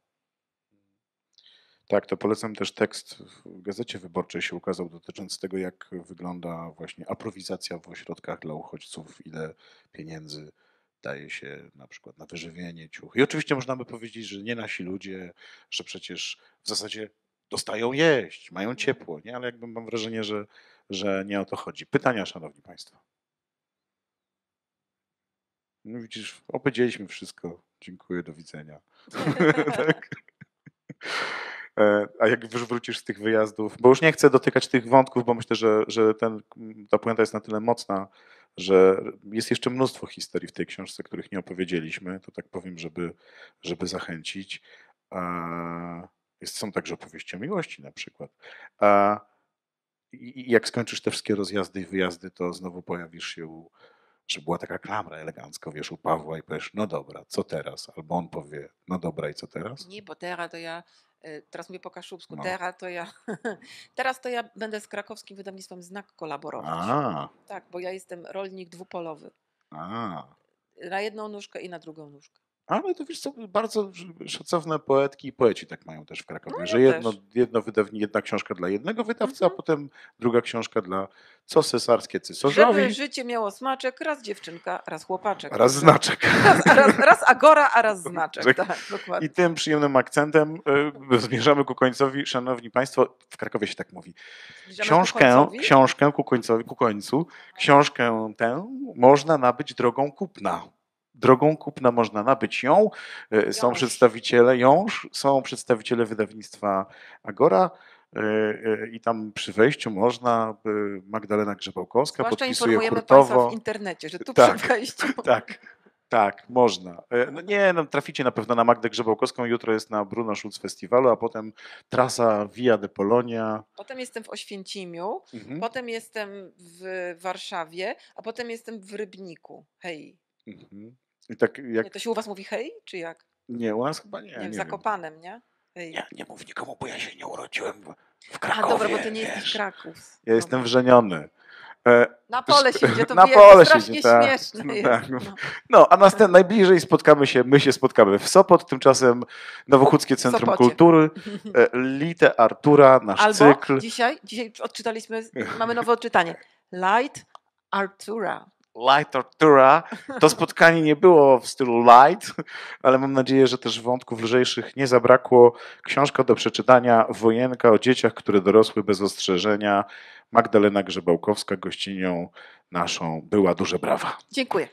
Tak, to polecam też tekst w Gazecie Wyborczej się ukazał dotyczący tego, jak wygląda właśnie aprowizacja w ośrodkach dla uchodźców, ile pieniędzy daje się na przykład na wyżywienie, ciuchy. I oczywiście można by powiedzieć, że nie nasi ludzie, że przecież w zasadzie dostają jeść, mają ciepło, nie? ale jakby mam wrażenie, że, że nie o to chodzi. Pytania, szanowni państwo. No widzisz, opowiedzieliśmy wszystko. Dziękuję, do widzenia. tak? E, a jak już wrócisz z tych wyjazdów, bo już nie chcę dotykać tych wątków, bo myślę, że, że ten, ta puenta jest na tyle mocna, że jest jeszcze mnóstwo historii w tej książce, których nie opowiedzieliśmy. To tak powiem, żeby, żeby zachęcić. Jest, są także opowieści o miłości na przykład. A jak skończysz te wszystkie rozjazdy i wyjazdy, to znowu pojawisz się u, że była taka klamra elegancko, wiesz, u Pawła i powiesz, no dobra, co teraz? Albo on powie, no dobra i co teraz? Nie, bo teraz to ja, e, teraz mówię po kaszubsku, no. teraz to ja, teraz to ja będę z krakowskim wydawnictwem Znak kolaborować. A. Tak, bo ja jestem rolnik dwupolowy. A. Na jedną nóżkę i na drugą nóżkę. Ale to wiesz są bardzo szacowne poetki i poeci tak mają też w Krakowie, no, że jedno, jedno wydawni, jedna książka dla jednego wydawcy, a mhm. potem druga książka dla co cesarskie cesarzowi. Żeby życie miało smaczek, raz dziewczynka, raz chłopaczek. Raz znaczek. Raz, raz, raz agora, a raz znaczek. Tak, dokładnie. I tym przyjemnym akcentem y, zmierzamy ku końcowi. Szanowni Państwo, w Krakowie się tak mówi. książkę, ku książkę ku, końcowi, ku końcu, tak. książkę tę można nabyć drogą kupna drogą kupna można nabyć ją. E, są Jąż. przedstawiciele Jąż, są przedstawiciele wydawnictwa Agora. E, e, I tam przy wejściu można, Magdalena Grzebałkowska Zwłaszcza podpisuje informujemy hurtowo. w internecie, że tu tak, przy wejściu. Tak, tak, można. No nie, no, traficie na pewno na Magdę Grzebałkowską, jutro jest na Bruno Schulz Festiwalu, a potem trasa Via de Polonia. Potem jestem w Oświęcimiu, mhm. potem jestem w Warszawie, a potem jestem w Rybniku. Hej. Mhm. I tak jak... To się u was mówi hej, czy jak? Nie, u nas chyba nie. nie, nie zakopanem, wiem. nie? Hej. Ja nie mów nikomu, bo ja się nie urodziłem w Krakowie. A dobra, bo ty nie wiesz. jesteś Kraków. Ja jestem wrzeniony. E, na pole siedzi, to na wiemy, pole strasznie tak. śmieszne no, jest. Tak. No. no. no a najbliżej spotkamy się, my się spotkamy w Sopot, tymczasem Nowochódzkie Centrum Sopocie. Kultury, e, Lite Artura, nasz Albo cykl. dzisiaj, dzisiaj odczytaliśmy, mamy nowe odczytanie, Light Artura. Light Tortura. To spotkanie nie było w stylu light, ale mam nadzieję, że też wątków lżejszych nie zabrakło. Książka do przeczytania, wojenka o dzieciach, które dorosły bez ostrzeżenia. Magdalena Grzebałkowska gościnią naszą była. Duże brawa. Dziękuję.